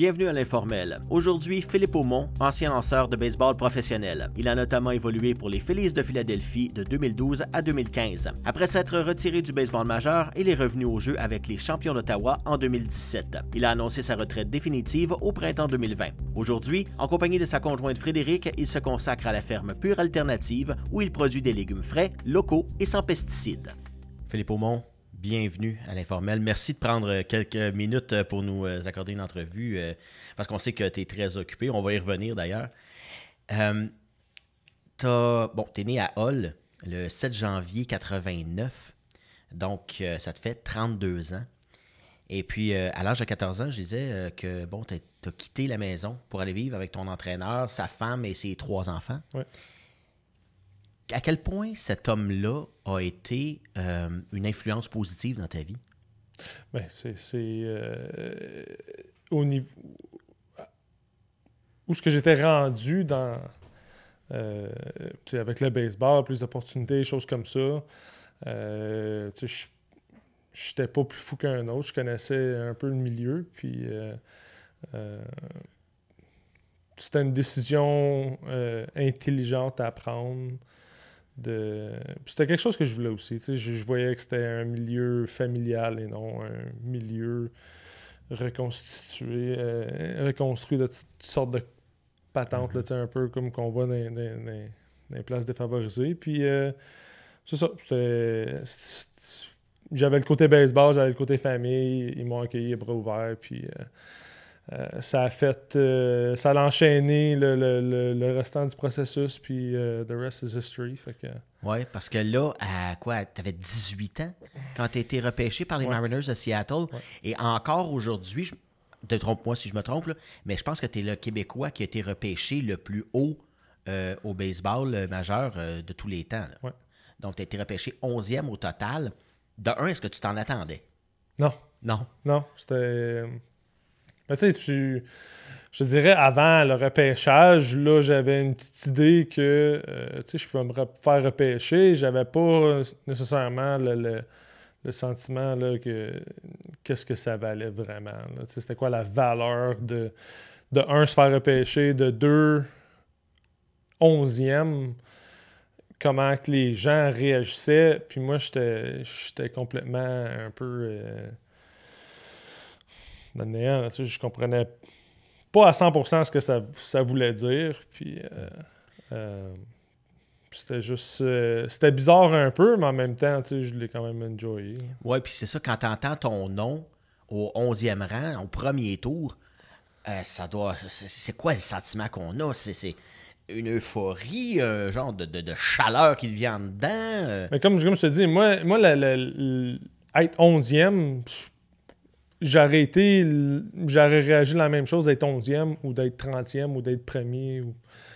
Bienvenue à l'informel. Aujourd'hui, Philippe Aumont, ancien lanceur de baseball professionnel. Il a notamment évolué pour les Phillies de Philadelphie de 2012 à 2015. Après s'être retiré du baseball majeur, il est revenu au jeu avec les champions d'Ottawa en 2017. Il a annoncé sa retraite définitive au printemps 2020. Aujourd'hui, en compagnie de sa conjointe Frédéric, il se consacre à la ferme Pure Alternative où il produit des légumes frais, locaux et sans pesticides. Philippe Aumont, bienvenue à l'informel. Merci de prendre quelques minutes pour nous euh, accorder une entrevue, euh, parce qu'on sait que tu es très occupé. On va y revenir d'ailleurs. Euh, bon, tu es né à Hall le 7 janvier 89, donc ça te fait 32 ans. Et puis, à l'âge de 14 ans, je disais que, bon, tu as, quitté la maison pour aller vivre avec ton entraîneur, sa femme et ses trois enfants à quel point cet homme-là a été euh, une influence positive dans ta vie? Ben c'est. Euh, au niveau. Où ce que j'étais rendu dans. Euh, avec le baseball, plus d'opportunités, choses comme ça. je n'étais pas plus fou qu'un autre. Je connaissais un peu le milieu. Puis. c'était une décision intelligente à prendre. C'était quelque chose que je voulais aussi. Je, voyais que c'était un milieu familial et non un milieu reconstitué, euh, reconstruit de toutes sortes de patentes, là, un peu comme qu'on voit dans, les places défavorisées. Puis euh, c'est ça. J'avais le côté baseball, j'avais le côté famille. Ils m'ont accueilli à bras ouverts. Puis. Euh, euh, ça a fait. Euh, ça a enchaîné le, restant du processus, puis euh, the rest is history. que... Oui, parce que là, à quoi T'avais 18 ans quand tu été repêché par les Mariners de Seattle. Et encore aujourd'hui, je te trompe-moi si je me trompe, mais je pense que t'es le Québécois qui a été repêché le plus haut au baseball majeur de tous les temps. Donc, tu été repêché 11e au total. De un, est-ce que tu t'en attendais Non. Non. Non, c'était tu Je dirais, avant le repêchage, là, j'avais une petite idée que, euh, je pouvais me faire repêcher. J'avais pas nécessairement le, sentiment, là, que qu'est-ce que ça valait vraiment. c'était quoi la valeur de, de un, se faire repêcher, de deux, onzième comment que les gens réagissaient. Puis moi, j'étais complètement un peu. Euh, maintenant, tu je comprenais pas à 100% ce que ça, voulait dire. Puis euh, euh, c'était juste. Euh, c'était bizarre un peu, mais en même temps, je l'ai quand même enjoyé. Ouais, puis c'est ça, quand t'entends ton nom au 11e rang, au premier tour, ça doit. C'est quoi le sentiment qu'on a? C'est une euphorie, un genre de, chaleur qui vient dedans. Mais comme, comme je te dis, moi, moi être 11e, j'aurais été. J'aurais réagi la même chose d'être onzième ou d'être trentième ou d'être premier.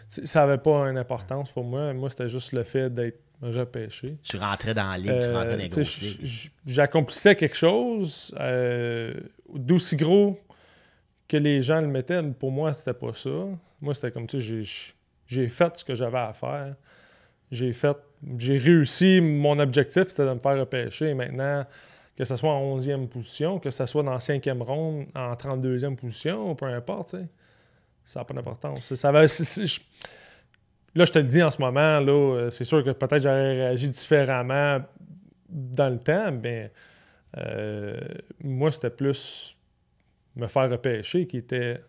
Ça n'avait pas une importance pour moi. Moi, c'était juste le fait d'être repêché. Tu rentrais dans la ligue, tu rentrais dans euh, les J'accomplissais quelque chose euh, d'aussi gros que les gens le mettaient. pour moi, c'était pas ça. Moi, c'était comme, tu sais, j'ai fait ce que j'avais à faire. J'ai fait, j'ai réussi mon objectif, c'était de me faire repêcher. Maintenant, que ce soit en 11e position, que ce soit dans la 5e ronde, en 32e position, peu importe, ça n'a pas d'importance. Ça va, Là, je te le dis en ce moment, là, euh, c'est sûr que peut-être j'aurais réagi différemment dans le temps, mais euh, moi, c'était plus me faire repêcher qui était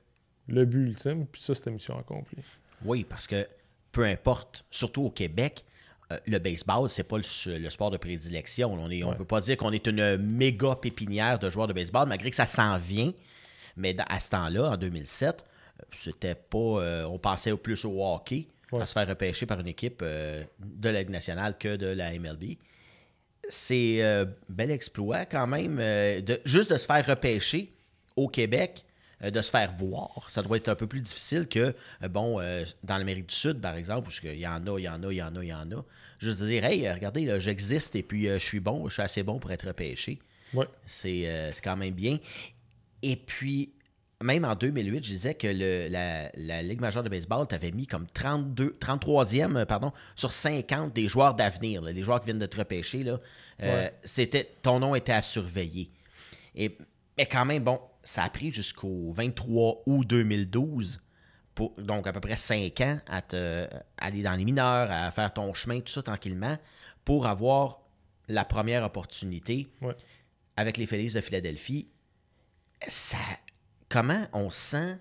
le but ultime, puis ça, c'était mission accomplie. Oui, parce que peu importe, surtout au Québec, euh, le baseball, c'est pas le, sport de prédilection. On ne peut pas dire qu'on est une méga pépinière de joueurs de baseball, malgré que ça s'en vient. Mais à ce temps-là, en 2007, euh, c'était pas. Euh, on pensait au plus au hockey, à se faire repêcher par une équipe de la Ligue nationale que de la MLB. C'est un bel exploit quand même, de, juste de se faire repêcher au Québec euh, de se faire voir. Ça doit être un peu plus difficile que, euh, bon, euh, dans l'Amérique du Sud, par exemple, où il y en a, il y en a, il y en a, il y en a. Je veux dire, hey, regardez, j'existe et puis je suis bon, je suis assez bon pour être repêché. Ouais. C'est quand même bien. Et puis, même en 2008, je disais que la, Ligue majeure de baseball t'avait mis comme 32, 33e pardon, sur 50 des joueurs d'avenir, les joueurs qui viennent de te Là, c'était, ton nom était à surveiller. Et, mais quand même, bon, ça a pris jusqu'au 23 août 2012, donc à peu près 5 ans, à aller dans les mineurs, à faire ton chemin, tout ça tranquillement, pour avoir la première opportunité avec les Félix de Philadelphie. comment on sent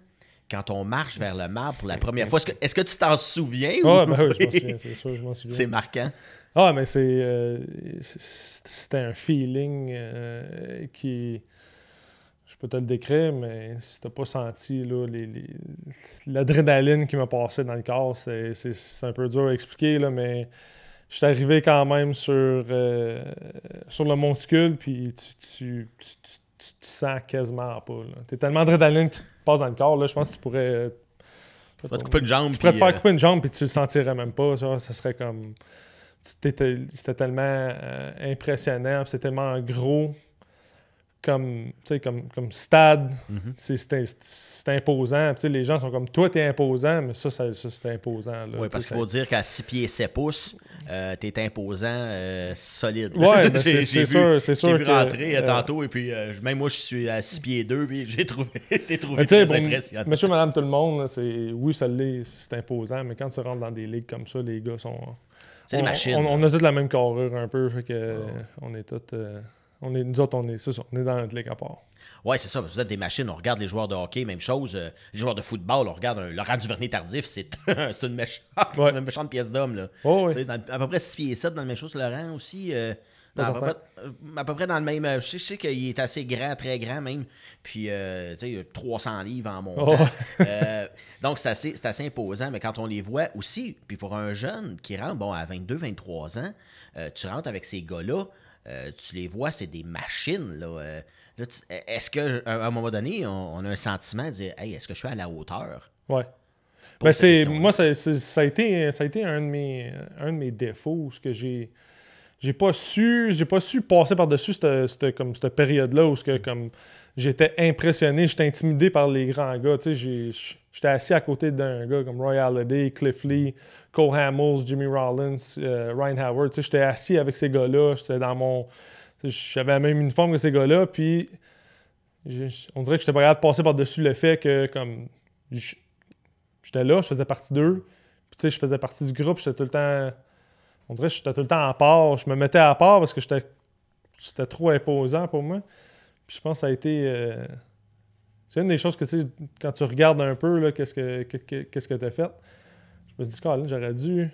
quand on marche vers le mar pour la première fois? Est-ce que, tu t'en souviens? Ah, ben oui, je m'en souviens, c'est je marquant. Ah, mais c'est euh, c'était un feeling euh, qui je peux te le décrire, mais si t'as pas senti l'adrénaline qui m'a passé dans le corps, c'est un peu dur à expliquer, là, mais je suis arrivé quand même sur, euh, sur le monticule, puis tu, tu, sens quasiment pas. es tellement adrénaline qui te passe dans le corps, là, je pense que tu pourrais... Euh, tu te pourrais te faire couper une jambe, puis tu le sentirais même pas. Ça, serait comme... C'était tellement euh, impressionnant, c'était tellement gros comme, comme, comme stade, mhm. c'est imposant. les gens sont comme, toi, t'es imposant, mais ça, ça, c'est imposant. Oui, parce qu'il faut dire qu'à 6 pieds et 7 pouces, tu euh, t'es imposant euh, solide. Oui, ben, c'est sûr. J'ai sûr vu rentrer euh, tantôt, et puis même moi, je suis à 6 pieds 2, puis j'ai trouvé, trouvé très impressionnant. Monsieur, madame, tout le monde, c'est oui, ça c'est imposant, mais quand tu rentres dans des ligues comme ça, les gars sont... C'est des machines. On, a toutes la même carrure un peu, fait que on est tous... On est, nous autres, on est, ça, on est dans notre ligue à Oui, c'est ça. Vous êtes des machines. On regarde les joueurs de hockey, même chose. Euh, les joueurs de football, on regarde un Laurent Duvernay tardif, c'est une, méchante, méchante pièce d'homme. à peu près 6 pieds 7 dans le même chose. Laurent aussi. Euh, à, peu près, dans le même. Euh, je sais, qu'il est assez grand, très grand même. Puis, tu sais, 300 livres en montant. donc, c'est assez, assez, imposant. Mais quand on les voit aussi, puis pour un jeune qui rentre, bon, à 22, 23 ans, tu rentres avec ces gars-là. Euh, tu les vois, c'est des machines. Là, euh. e, est-ce qu'à un, un moment donné, on, a un sentiment de dire Hey, est-ce que je suis à la hauteur? Ouais. Ben, moi, ça, a été, ça a été un de mes, un de mes défauts, ce que j'ai j'ai pas su j'ai pas su passer par-dessus cette, comme, cette période-là où que, comme, j'étais impressionné, j'étais intimidé par les grands gars. J'étais assis à côté d'un gars comme Roy Halladay, Cliff Lee, Cole Hamels, Jimmy Rollins, euh, Ryan Howard. J'étais assis avec ces gars-là, dans mon. J'avais même même uniforme que ces gars-là, puis on dirait que j'étais pas capable de passer par-dessus le fait que comme j'étais là, je faisais partie d'eux, puis je faisais partie du groupe, j'étais tout le temps on dirait que j'étais tout le temps à part. Je me mettais à part parce que c'était trop imposant pour moi. Puis je pense que ça a été. Euh, c'est une des choses que tu sais, quand tu regardes un peu, qu'est-ce que tu as fait, je me dis, Colin, j'aurais dû,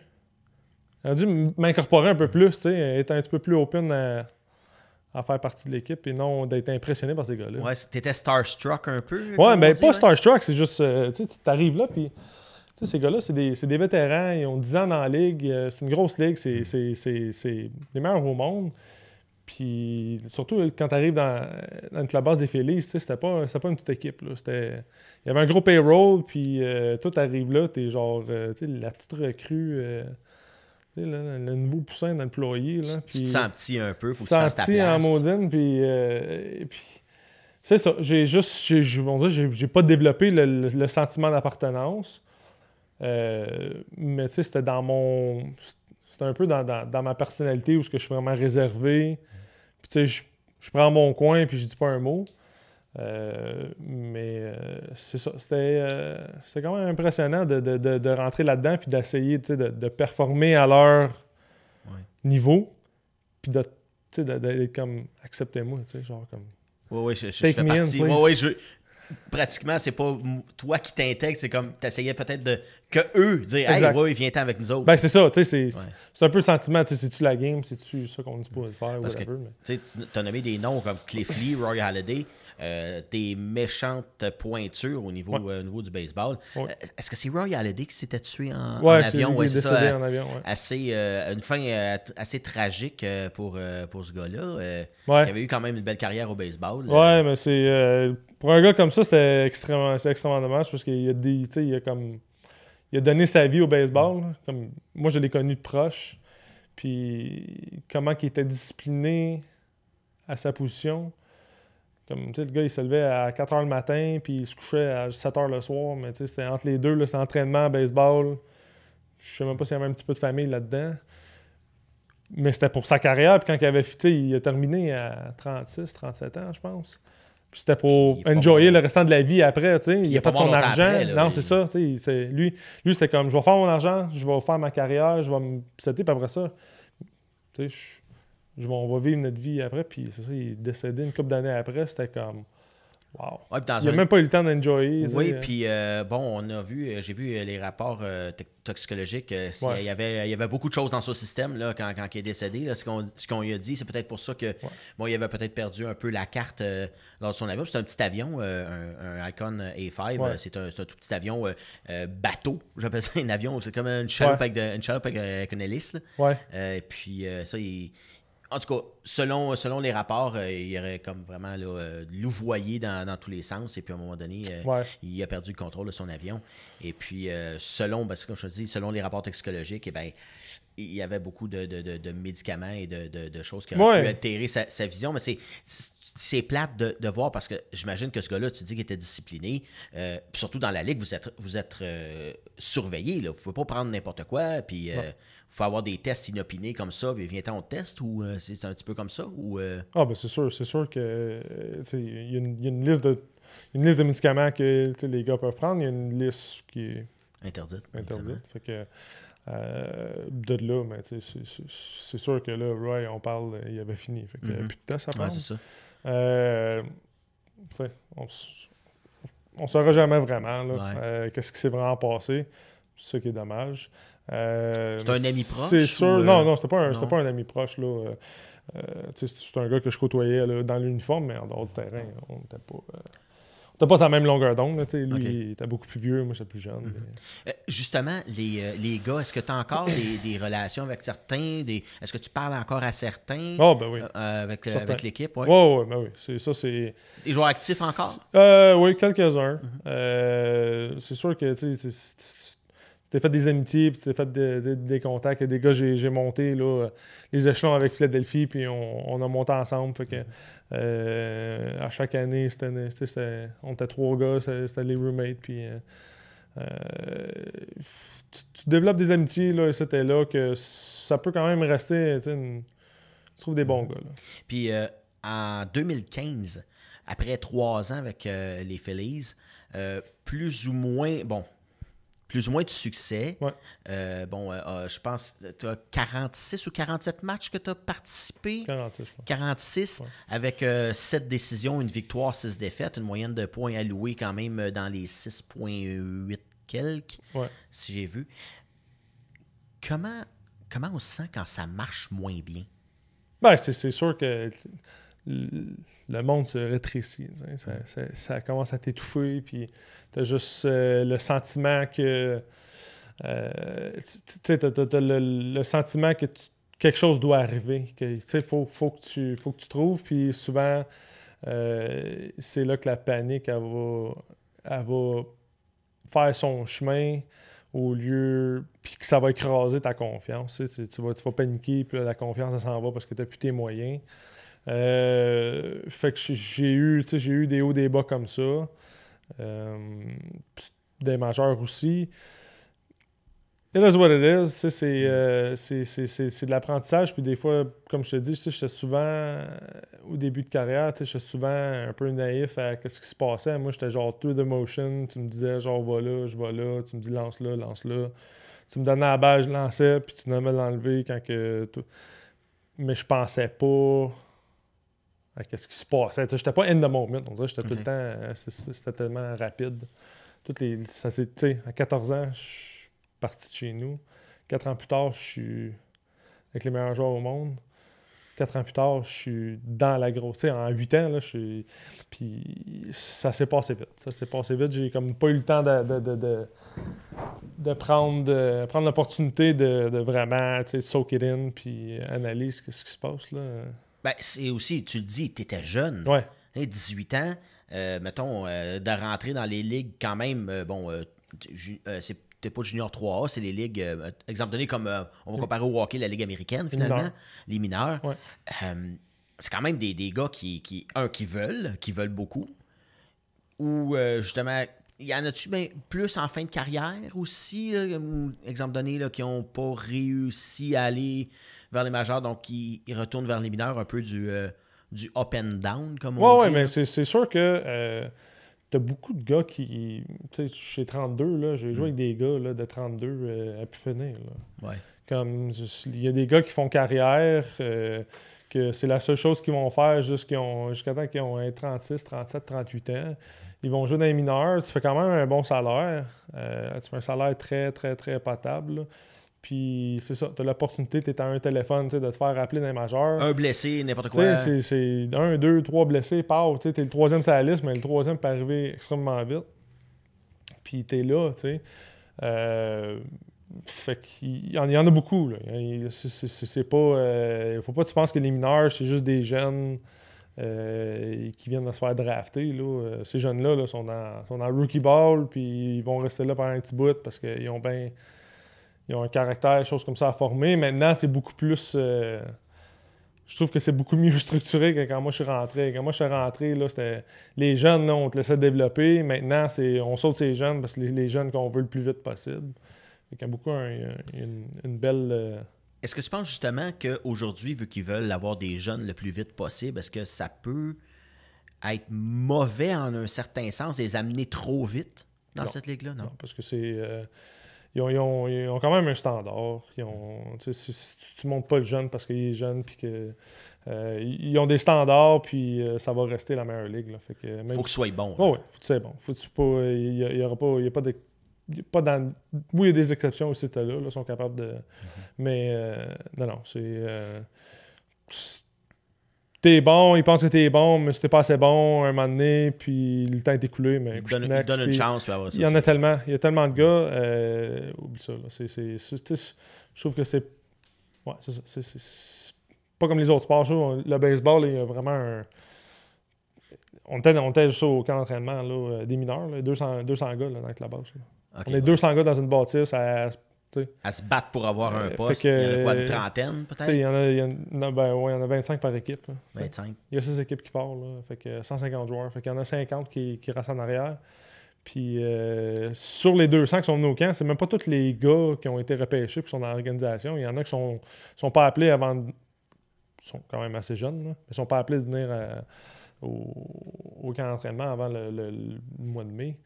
dû m'incorporer un peu plus, tu sais, être un petit peu plus open à, faire partie de l'équipe et non d'être impressionné par ces gars-là. Ouais, t'étais starstruck un peu. Ouais, mais ben, pas starstruck, c'est juste, euh, tu sais, t'arrives là, puis ces gars-là, c'est des, vétérans, ils ont 10 ans dans la ligue, euh, c'est une grosse ligue, c'est les meilleurs au monde. Puis surtout, quand tu arrives dans, dans la base des Félix, c'était pas, pas une petite équipe. Il y avait un gros payroll, puis euh, tout arrive là, es genre euh, la petite recrue. le, nouveau poussin d'employé. Tu, tu te sens petit un peu, faut que tu te ta en maudine, puis, c'est ça. J'ai juste, j'ai, pas développé le sentiment d'appartenance. Euh, mais tu sais, c'était dans mon. C'était un peu dans, dans, dans, ma personnalité où ce que je suis vraiment réservé. Puis tu sais, je, je prends mon coin puis je dis pas un mot. Euh, mais euh, c'est ça. C'était, quand même impressionnant de, de, de, de rentrer là-dedans puis d'essayer de, performer à leur niveau. Puis de, d'être comme acceptez-moi, genre comme. Oui, oui, je, fais partie pratiquement, c'est pas toi qui t'intègres, c'est comme t'essayais peut-être de que eux dire Hey, Roy, viens-t'en avec nous autres. Ben, c'est ça, tu sais, c'est un peu le sentiment, tu sais, c'est-tu la game, c'est-tu ça qu'on est supposé faire, ou whatever, Tu as nommé des noms comme Cliff Lee, Roy Halliday, des euh, méchantes pointures au niveau, euh, niveau du baseball. Euh, est-ce que c'est Roy Halliday qui s'était tué en, avion? Oui, ça. Hein. En avion, assez, une fin assez tragique pour, pour ce gars-là. Il avait eu quand même une belle carrière au baseball. Ouais, mais c'est pour un gars comme ça, c'était extrêmement, extrêmement dommage parce qu'il a, des, il a, comme, il a donné sa vie au baseball. Comme, moi, je l'ai connu de proche. Puis comment il était discipliné à sa position. Comme, le gars, il se levait à 4 h le matin, puis il se couchait à 7 h le soir. Mais c'était entre les deux, c'est entraînement, baseball. Je sais même pas s'il y avait un petit peu de famille là-dedans. Mais c'était pour sa carrière. Puis quand il avait fité, il a terminé à 36, 37 ans, je pense. C'était pour enjoyer le restant de la vie après, tu sais. Il, a fait son argent. non, c'est ça, Lui, lui c'était comme, je vais faire mon argent, je vais faire ma carrière, je vais me setter, puis après ça, tu sais, on va vivre notre vie après. Puis c'est ça, il est décédé une couple d'années après. C'était comme... Wow. il n'a même pas eu le temps d'enjoyer. Oui, euh. puis euh, bon, on a vu, euh, j'ai vu les rapports toxicologiques. il, y avait, il y avait beaucoup de choses dans son système là, quand, quand il est décédé. ce qu'on lui a dit, c'est peut-être pour ça que bon, il avait peut-être perdu un peu la carte lors de son avion. C'est un petit avion, un, Icon A5. c'est un, tout petit avion bateau. J'appelle ça un avion. C'est comme une chaloupe, avec, une avec, une hélice. Et puis ça, il en tout cas, selon, selon les rapports, euh, il aurait comme vraiment euh, louvoyé dans, tous les sens. Et puis à un moment donné, euh, il a perdu le contrôle de son avion. Et puis, selon, parce ben, comme je selon les rapports toxicologiques, eh ben, il y avait beaucoup de, médicaments et de, choses qui ont sa, vision. Mais c'est, c'est plate de, voir parce que j'imagine que ce gars-là, tu dis qu'il était discipliné. surtout dans la ligue, vous êtes, vous êtes surveillé. Là. Vous ne pouvez pas prendre n'importe quoi. Puis faut avoir des tests inopinés comme ça, puis vient on test ou euh, c'est un petit peu comme ça? Ou, euh? Ah ben c'est sûr, c'est sûr que il y, a une liste de médicaments que les gars peuvent prendre, il y a une liste qui est interdite. Interdite. Euh, de là, mais ben, c'est sûr que là, Roy, on parle, il avait fini. Fait que a mm-hmm. plus de temps, ça ça. on, ne saura jamais vraiment qu'est-ce qui s'est vraiment passé. C'est qui est dommage. Euh, c'est un ami proche? C'est sûr. Euh, non, non, c'était pas, un, pas un ami proche. Là. Euh, c'est un gars que je côtoyais là, dans l'uniforme, mais en dehors du terrain, on n'était pas. Euh, la pas sa même longueur d'onde. Lui, il était beaucoup plus vieux, moi, j'étais plus jeune. Mhm. justement, les, les gars, est-ce que tu as encore des, relations avec certains des... Est-ce que tu parles encore à certains oh, ben oui. avec, avec l'équipe Oui, oui, ouais, ben oui. Ça, c'est. Des joueurs actifs encore Oui, quelques-uns. Mhm. c'est sûr que as fait des amitiés, puis as fait des contacts. Des gars, j'ai, monté là, les échelons avec Philadelphie, puis on, a monté ensemble. Fait que, euh, à chaque année, c'était, on était trois gars, c'était les roommates. Puis, euh, euh, tu, développes des amitiés, là, et c'était là que ça peut quand même rester. tu trouves des bons gars. Puis en 2015, après trois ans avec les Phillies, plus ou moins, bon, plus ou moins de succès. Euh, bon, euh, ah, je pense, que tu as 46 ou 47 matchs que tu as participé. 46, je 46, avec 7 euh, décisions, une victoire, 6 défaites, une moyenne de points alloués quand même dans les 6,8 quelques, si j'ai vu. Comment, comment on se sent quand ça marche moins bien? Ben, c'est sûr que le monde se rétrécit. Ça, commence à t'étouffer, puis as juste euh, le sentiment que. Euh, le, sentiment que quelque chose doit arriver. Que, faut, faut que tu trouves, puis souvent, euh, c'est là que la panique, va, faire son chemin au lieu. Puis que ça va écraser ta confiance. Tu, vas, paniquer, puis la confiance, s'en va parce que tu n'as plus tes moyens. Euh, fait que j'ai eu, j'ai eu des hauts, des bas comme ça. Euh, des majeurs aussi. It is what it is. Mm. Euh, c'est de l'apprentissage. Puis des fois, comme je te dis, j'étais souvent, au début de carrière, j'étais souvent un peu naïf à ce qui se passait. Moi, j'étais genre tout the motion. Tu me disais genre, va là, je vais là. Tu me dis, lance là, lance là. Tu me donnais la balle, je lançais. Puis tu me l'enlever quand que. Mais je pensais pas quest ce qui se passait. Je n'étais pas in the moment, C'était tellement rapide. Toutes les, ça, à 14 ans, je suis parti de chez nous. Quatre ans plus tard, je suis avec les meilleurs joueurs au monde. Quatre ans plus tard, je suis dans la grosse. En huit ans, je suis... Puis ça s'est passé vite. Ça s'est passé vite. J'ai comme pas eu le temps de, de, de, de, prendre, l'opportunité de, vraiment soak it in puis analyser ce qui se passe. Là. Ben, c'est aussi, tu le dis, tu étais jeune. Ouais. 18 ans, euh, mettons, euh, de rentrer dans les ligues quand même, euh, bon, euh... peut pas junior 3A, c'est les ligues, exemple donné comme, on va comparer au hockey, la ligue américaine finalement, les mineurs. c'est quand même des, des gars qui, qui, un, qui veulent, qui veulent beaucoup, ou justement, il y en a-tu ben, plus en fin de carrière aussi, exemple donné, là, qui n'ont pas réussi à aller vers les majeurs, donc ils retournent vers les mineurs un peu du, euh, up and down, comme on dit. Oui, mais c'est sûr que euh, tu as beaucoup de gars qui. Tu sais, chez 32, j'ai joué mm. avec des gars de 32 euh, à plus finir. Comme il y a des gars qui font carrière que c'est la seule chose qu'ils vont faire jusqu'à temps qu'ils ont 36, 37, 38 ans. Ils vont jouer dans les mineurs. Tu fais quand même un bon salaire. tu fais un salaire très, très, très potable. Puis c'est ça, t'as l'opportunité, t'es à un téléphone, tu sais, de te faire appeler d'un majeur. Un blessé, n'importe quoi. C'est un, deux, trois blessés, tu T'es le troisième sur la liste, mais le troisième peut arriver extrêmement vite. Puis es là, tu sais. Euh, fait qu'il y, en a beaucoup. C'est pas. Euh, faut pas que tu penses que les mineurs, c'est juste des jeunes euh, qui viennent de se faire drafter. Là. Euh, ces jeunes-là là, sont, dans, sont rookie ball, puis ils vont rester là pendant un petit bout parce qu'ils ont bien ils ont un caractère, choses comme ça à former. Maintenant, c'est beaucoup plus. Euh, je trouve que c'est beaucoup mieux structuré que quand moi je suis rentré. Quand moi je suis rentré, là, c'était les jeunes, là, on te laissait développer. Maintenant, c'est on saute ces jeunes parce que les, les jeunes qu'on veut le plus vite possible. Fait il y a beaucoup une, belle. Euh, est-ce que tu penses justement qu'aujourd'hui, vu qu'ils veulent avoir des jeunes le plus vite possible, est-ce que ça peut être mauvais en un certain sens, les amener trop vite dans cette ligue-là? Non? parce que c'est. Euh, ils ont, ils, quand même un standard. Ils ont, si, tu ne montes pas le jeune parce qu'il est jeune, puis que. Euh, ils ont des standards, puis euh, ça va rester la meilleure ligue. Là. Fait que même... Faut soit bon. Oh, oui, sois bon. Faut pas, il y, bon. aura pas, il y a pas de, y a pas dans... Oui, il y a des exceptions aussi, là, là, sont capables de. Mm-hmm. Mais euh, non, non, c'est t'es bon, ils pensent que t'es bon, mais c'était pas assez bon à un moment donné, puis le temps est écoulé. Mais donne, donne une chance. là il y en a tellement. Il y a tellement de gars. Euh, oublie ça. C'est, je trouve que c'est. Ouais, c'est C'est pas comme les autres sports. le baseball, il y a vraiment un. On était, on juste au camp d'entraînement là, euh, des mineurs, 200, 200 gars là, dans la base. on est 200 gars dans une bâtisse à à se battre pour avoir un euh, poste. il y en a quoi, une euh, trentaine peut-être Il y, en a, ben, y en a 25 par équipe. 25. Il y a 6 équipes qui partent. fait que 150 joueurs. Fait qu'il y en a 50 qui, qui restent en arrière. Puis euh, sur les 200 qui sont venus au camp, c'est même pas tous les gars qui ont été repêchés qui sont dans l'organisation. Il y en a qui sont, sont pas appelés avant. Ils sont quand même assez jeunes, Ils ne sont pas appelés de venir au, au, camp d'entraînement avant le, mois de mai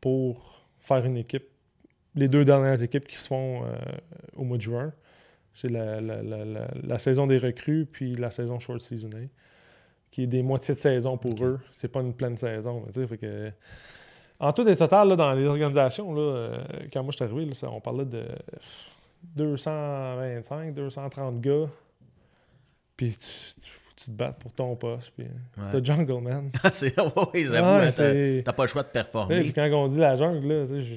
pour faire une équipe les deux dernières équipes qui se font euh, au mois de juin. C'est la, saison des recrues puis la saison short seasonée, qui est des moitiés de saison pour eux. C'est pas une pleine saison. que, en tout et total, dans les organisations, là, euh, quand moi je suis arrivé, on parlait de 225, 230 gars. Puis tu, te battes pour ton poste. C'est le jungle, man. oui, j'avoue, t'as pas le choix de performer. quand on dit la jungle, là, je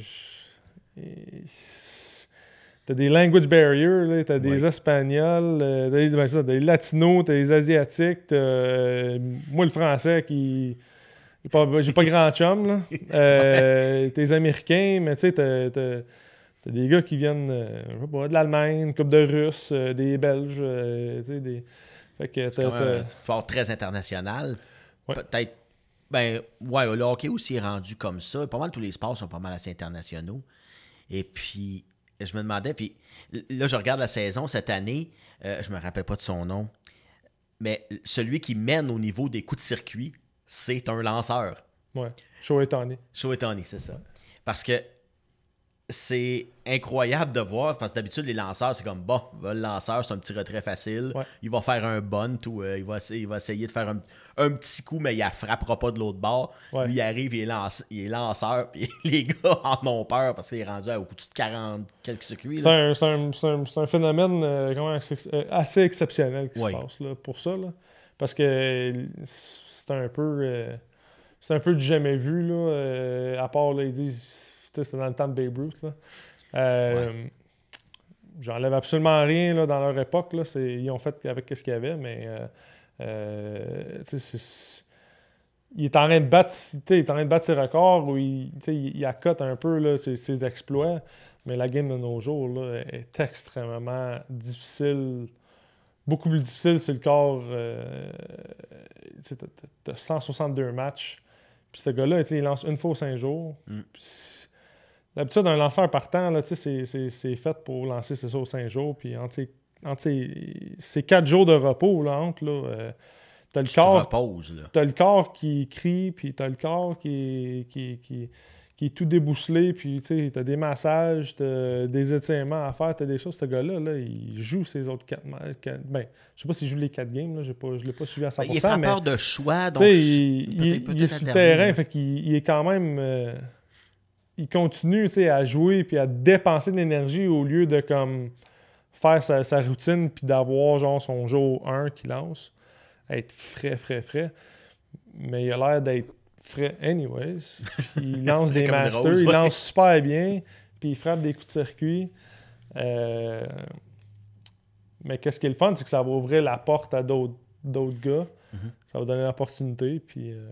T'as des language barriers, t'as des Espagnols, t'as euh, ben, des, Latinos, t'as des Asiatiques, t'as, euh, moi le français qui. J'ai pas grand chum, là. Euh, des Américains, mais tu sais, t'as, des gars qui viennent euh, de l'Allemagne, Coupe de Russes, des Belges, tu des. Fait que t'as. fort très international. Peut-être. Ben, ouais, le hockey aussi est rendu comme ça. Pas mal tous les sports sont pas mal assez internationaux. Et puis, je me demandais, puis là, je regarde la saison cette année, euh, je me rappelle pas de son nom, mais celui qui mène au niveau des coups de circuit, c'est un lanceur. Ouais, Show et Show c'est ça. Parce que c'est incroyable de voir parce que d'habitude les lanceurs c'est comme bon le lanceur c'est un petit retrait facile il va faire un bunt ou euh, il, va essayer, il va essayer de faire un, petit coup mais il ne frappera pas de l'autre bord lui il arrive il est, lance, il lanceur puis les gars en ont peur parce qu'il est rendu à, au bout de 40 quelques circuits c'est un, un, phénomène euh, euh, assez exceptionnel qui se passe pour ça parce que c'est un peu c'est un peu du jamais vu là, à part les ils disent c'était dans le temps de Babe Ruth. Euh, j'enlève absolument rien dans leur époque. Là. Ils ont fait avec ce qu'il y avait, mais euh, euh, il est en train de battre, en train de battre ses records ou il, il, il, accote un peu là, ses, exploits. Mais la game de nos jours est extrêmement difficile beaucoup plus difficile sur le corps. Euh, t'as 162 matchs. Puis ce gars-là, il lance une fois au 5 jours. Mm. D'habitude, un lanceur partant, là, c'est, c'est, c'est fait pour lancer ça, sauts cinq jours. Puis entre ces, quatre jours de repos, là, entre, là, euh, t'as le tu corps. Reposes, T'as le corps qui crie, puis t'as le corps qui, qui, qui, qui est tout débousselé. Puis t'as des massages, t'as des étirements à faire, t'as des choses. Ce gars-là, là, il joue ses autres quatre... Ben, je sais pas s'il joue les quatre games, là, j'ai pas, je l'ai pas suivi à 100%. Ben, mais... il est frappeur de choix, donc. Il, peut-être, peut-être il, est terrain, fait qu'il il est quand même. Euh, il continue à jouer puis à dépenser de l'énergie au lieu de comme faire sa, routine puis d'avoir genre son jour 1 qui lance, être frais, frais, frais. Mais il a l'air d'être frais anyways. il lance des masters, il lance super bien, puis il frappe des coups de circuit. Euh, mais qu'est-ce qui est le fun, c'est que ça va ouvrir la porte à d'autres gars. Mm-hmm. Ça va donner l'opportunité, puis... Euh,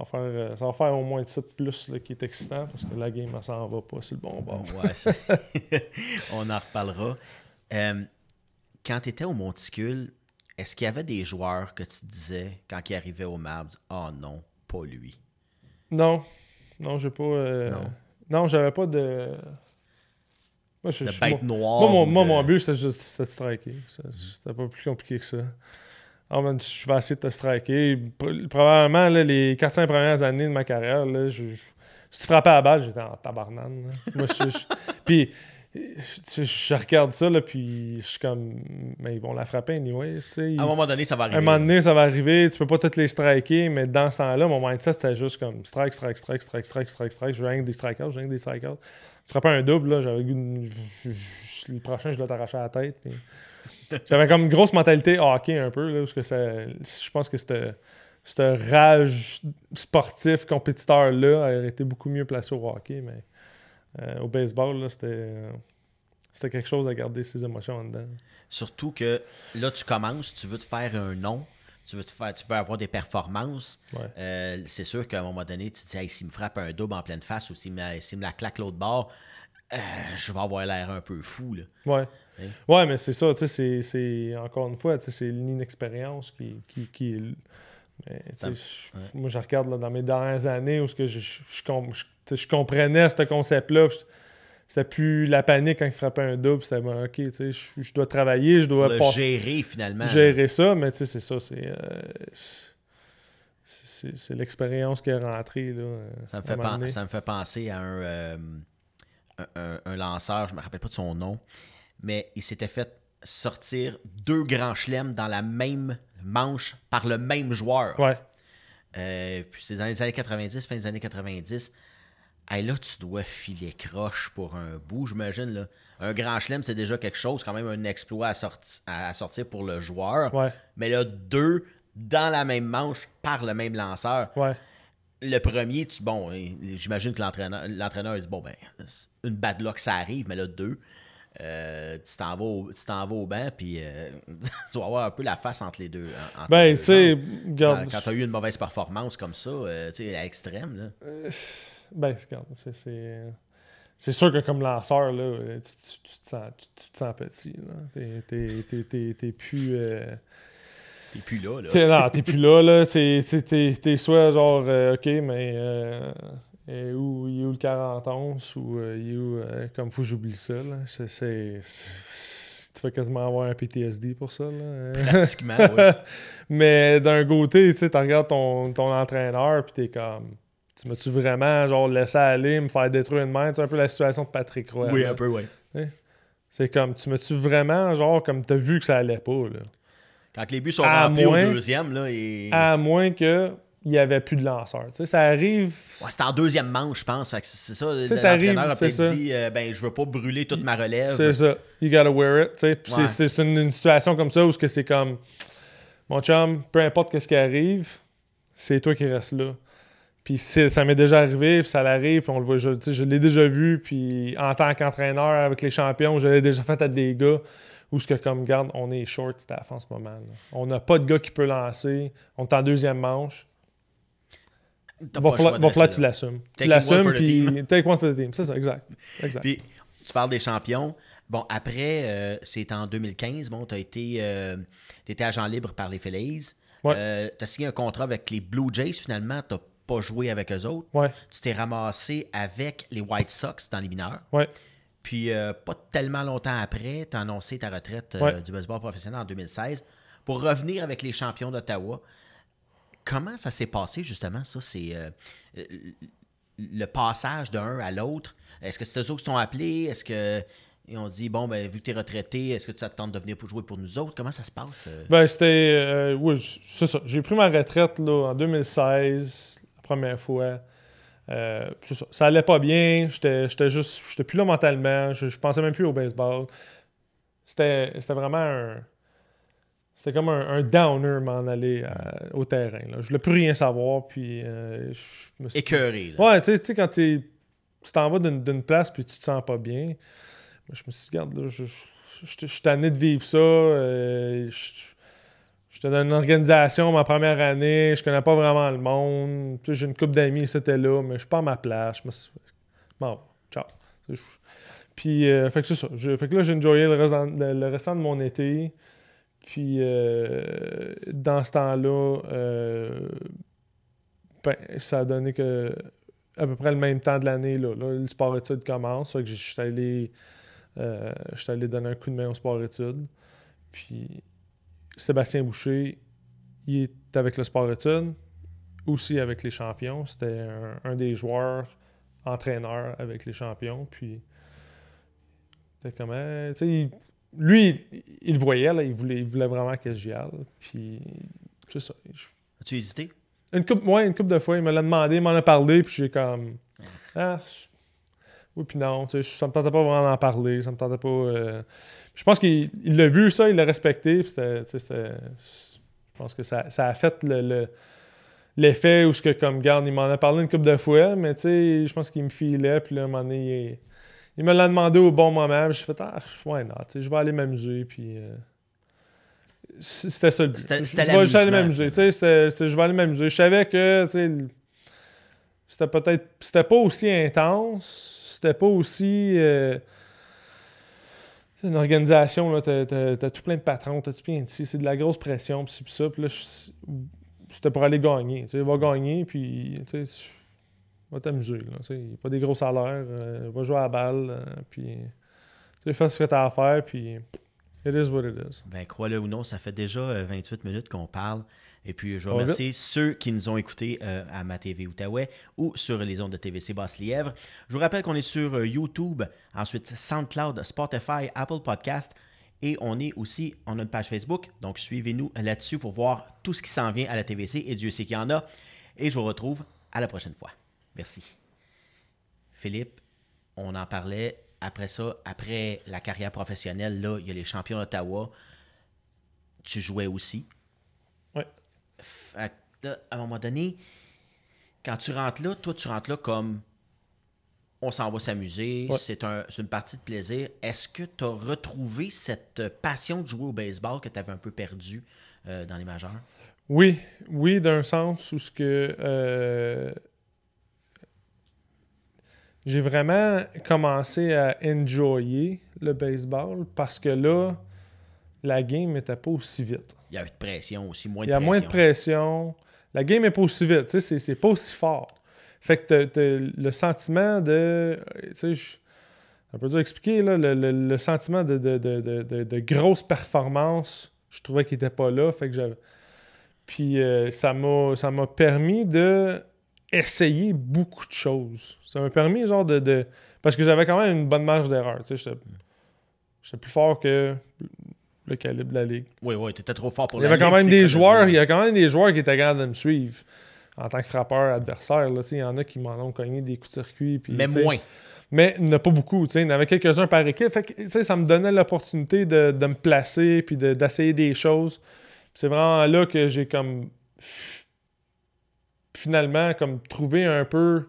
euh, ça va, faire, au moins de de plus là, qui est excitant parce que la game, ça s'en va pas c'est le bon bord. ouais, on en reparlera. Euh, quand tu étais au Monticule, est-ce qu'il y avait des joueurs que tu disais quand ils arrivaient au Mavs, oh ah non, pas lui Non, non, j'ai pas. Euh, non, j'avais pas de. de moi, mon but, c'était juste de striker. C'était pas plus compliqué que ça. Ah, je vais essayer de te striker. Probablement, les 4-5 premières années de ma carrière, si tu frappais à la balle, j'étais en tabarnane. je, puis, je, regarde ça, là, puis je suis comme, mais ils vont la frapper anyway. » Tu à un moment donné, ça va arriver. À un moment donné, ça va arriver. Tu peux pas toutes les striker, mais dans ce temps-là, mon mindset, c'était juste comme strike, strike, strike, strike, strike, strike, strike. Je rien que des strikers, je rien que des strikers. Tu frappais un double, là, j'avais le prochain, je dois à la tête. J'avais comme une grosse mentalité hockey un peu, là, parce que ça, je pense que cette ce rage sportif, compétiteur-là, aurait été beaucoup mieux placé au hockey, mais euh, au baseball, c'était quelque chose à garder ses émotions en dedans. Surtout que là, tu commences, tu veux te faire un nom, tu veux, te faire, tu veux avoir des performances. Euh, c'est sûr qu'à un moment donné, tu te dis, s'il me frappe un double en pleine face ou s'il me, me, la claque l'autre bord, euh, je vais avoir l'air un peu fou. Là. Ouais. Ouais, mais c'est ça, tu c'est encore une fois, c'est l'inexpérience qui, qui, est. Moi, je regarde dans mes dernières années où que je, je, comprenais ce concept-là. C'était plus la panique quand il frappait un double. C'était bon, OK, je, dois travailler, je dois. gérer finalement. Gérer ça, mais c'est ça. Euh, c'est. c'est l'expérience qui est rentrée. ça, me fait ça me fait penser à euh, un, un, lanceur, je me rappelle pas de son nom, mais il s'était fait sortir deux grands chelems dans la même manche par le même joueur. Euh, puis c'est dans les années 90, fin des années 90. et' là, tu dois filer croche pour un bout, j'imagine. Là. Un grand chelem, c'est déjà quelque chose, quand même un exploit à, sortir pour le joueur. Mais là, deux dans la même manche par le même lanceur. Le premier, tu, bon, j'imagine que l'entraîneur, l'entraîneur dit bon, ben, une bad luck, ça arrive, mais là, deux. Euh, tu t'en vas au, vas au banc, puis euh, tu vas avoir un peu la face entre les deux. Euh, ben, tu sais, Quand, t'as tu as eu une mauvaise performance comme ça, tu sais, à extrême, là. ben, c'est. sûr que comme lanceur, là, tu, tu, te, sens, tu te, sens, petit. T'es plus. T'es plus là, là. T'es, non, t'es plus là, là. T'es, soit genre, OK, mais euh, ou il il est où le 41? ou euh, il est euh, comme faut j'oublie ça. Là. tu vas quasiment avoir un PTSD pour ça. Là. Pratiquement, oui. Mais d'un côté, tu regardes ton, ton entraîneur puis t'es comme. Tu m'as-tu vraiment genre laissé aller, me faire détruire une main? C'est un peu la situation de Patrick Roy. Oui, un peu, oui. C'est comme tu m'as-tu vraiment genre comme t'as vu que ça allait pas là. Quand les buts sont en au deuxième, là, et... À moins que il n'y avait plus de lanceur. ça arrive. c'est en deuxième manche, je pense. C'est ça. L'entraîneur a dit euh, ben, je veux pas brûler toute ma relève. C'est ça. You gotta wear it. C'est une, situation comme ça où c'est comme Mon chum, peu importe ce qui arrive, c'est toi qui restes là. Puis ça m'est déjà arrivé, ça l'arrive, on le voit, je, l'ai déjà vu, puis en tant qu'entraîneur avec les champions, je l'ai déjà fait à des gars où ce que comme garde, on est short staff en ce moment. On n'a pas de gars qui peut lancer, on est en deuxième manche, il va falloir que tu l'assumes. Tu l'assumes, puis take one for the team. C'est ça, exact. Puis, tu parles des champions. Bon, après, euh, c'est en 2015. Bon, tu as été euh, étais agent libre par les Phillies. Euh, tu as signé un contrat avec les Blue Jays. Finalement, tu n'as pas joué avec eux autres. Tu t'es ramassé avec les White Sox dans les mineurs. Puis, pas tellement longtemps après, tu as annoncé ta retraite du baseball professionnel en 2016 pour revenir avec les champions d'Ottawa. Comment ça s'est passé, justement, ça? C'est euh, le passage d'un à l'autre. Est-ce que c'est eux qui sont appelés? Est-ce que. ont dit, bon, ben, vu que tu es retraité, est-ce que tu attends de venir pour jouer pour nous autres? Comment ça se passe? Euh? Ben, c'était. Euh, oui, c'est ça. J'ai pris ma retraite là, en 2016, la première fois. ça. ça. allait pas bien. J'étais juste. J'étais plus là mentalement. Je, je, pensais même plus au baseball. C'était vraiment un, c'était comme un, downer m'en aller euh, au terrain. Là. Je voulais plus rien savoir, puis euh, je me Écœuré, là. Ouais, tu sais, quand tu t'en vas d'une place, puis tu te sens pas bien, moi, je me suis dit, regarde, là, je, suis tanné de vivre ça, euh, J'étais dans une organisation ma première année, je connais pas vraiment le monde. j'ai une couple d'amis, c'était là, mais je suis pas à ma place. Je me suis bon, ciao. Puis, euh, fait que c'est ça. fait que là, j'ai enjoyé le restant de mon été. Puis, euh, dans ce temps-là, euh, ben, ça a donné que à peu près le même temps de l'année, le sport-études commence. Euh, je suis allé, donner un coup de main au sport-études. Puis, Sébastien Boucher, il est avec le sport-études, aussi avec les champions. C'était un, des joueurs entraîneurs avec les champions. Puis, c'était comment. Tu lui, il, le voyait, là, il, voulait, vraiment que j'y aille. Puis, c'est ça. As-tu hésité? Une coupe, ouais, une coupe de fois, il me l'a demandé, il m'en a parlé, puis j'ai comme. Ah, oui, puis non, tu sais, me tentait pas vraiment d'en parler, ça me tentait pas. Euh, je pense qu'il l'a vu, ça, il l'a respecté, puis c'était. Tu sais, je pense que ça, a fait le... l'effet où ce que comme garde il m'en a parlé une couple de fois mais tu sais je pense qu'il me filait puis là à un moment donné, il me l'a demandé au bon moment. Je fait, ah, ouais, non, tu sais, je vais aller m'amuser. Puis. Euh, c'était ça le but. C'était Je vais aller m'amuser. Je vais aller m'amuser. Je savais que tu sais, c'était peut-être. C'était pas aussi intense. C'était pas aussi. C'est euh, une organisation, là. T'as tout plein de patrons, t'as tout plein de C'est de la grosse pression, pis, pis ça. puis là, c'était pour aller gagner. Tu sais. « va gagner, puis va t'amuser. Il n'y a pas des gros salaires. On euh, va jouer à la balle. Euh, puis puis, fais ce que tu as à faire. Puis, it is what it is. Ben, crois-le ou non, ça fait déjà 28 euh, minutes qu'on parle. Et puis, je remercie ceux qui nous ont écoutés à ma TV Outaouais ou sur les ondes de TVC Basse-Lièvre. Je vous rappelle qu'on est sur YouTube, ensuite SoundCloud, Spotify, Apple Podcast. Et on est aussi, en a une page Facebook, donc suivez-nous là-dessus pour voir tout ce qui s'en vient à la TVC et Dieu sait qu'il y en a. Et je vous retrouve à la prochaine fois. Merci. Philippe, on en parlait. Après ça, après la carrière professionnelle, là, il y a les champions d'Ottawa. Tu jouais aussi. Oui. À un moment donné, quand tu rentres là, toi, tu rentres là comme on s'en va s'amuser, c'est un, une partie de plaisir. Est-ce que tu as retrouvé cette passion de jouer au baseball que tu avais un peu perdue euh, dans les majeures? Oui, oui, d'un sens où ce que. Euh, j'ai vraiment commencé à enjoyer le baseball parce que là, la game n'était pas aussi vite. Il y a eu de pression aussi, moins de pression. Il y a moins de pression. La game n'est pas aussi vite, tu sais, c'est pas aussi fort. Fait que le sentiment de. Tu sais, un peu dur expliquer, le, sentiment de, de, de, de, grosse performance, je trouvais qu'il n'était pas là. Fait que j'avais. Puis euh, m'a ça m'a permis de essayé beaucoup de choses. Ça m'a permis, genre, de, Parce que j'avais quand même une bonne marge d'erreur. Tu sais, j'étais plus fort que le calibre de la ligue. Oui, oui, t'étais trop fort pour il y même des joueurs, Il y avait quand même des joueurs qui étaient capables de me suivre en tant que frappeur adversaire. Là, il y en a qui m'en ont cogné des coups de circuit. Puis, mais moins. Mais il n'y en a pas beaucoup. Il y en avait quelques-uns par équipe. Fait que, ça me donnait l'opportunité de, me placer puis d'essayer des choses. C'est vraiment là que j'ai comme finalement comme trouver un peu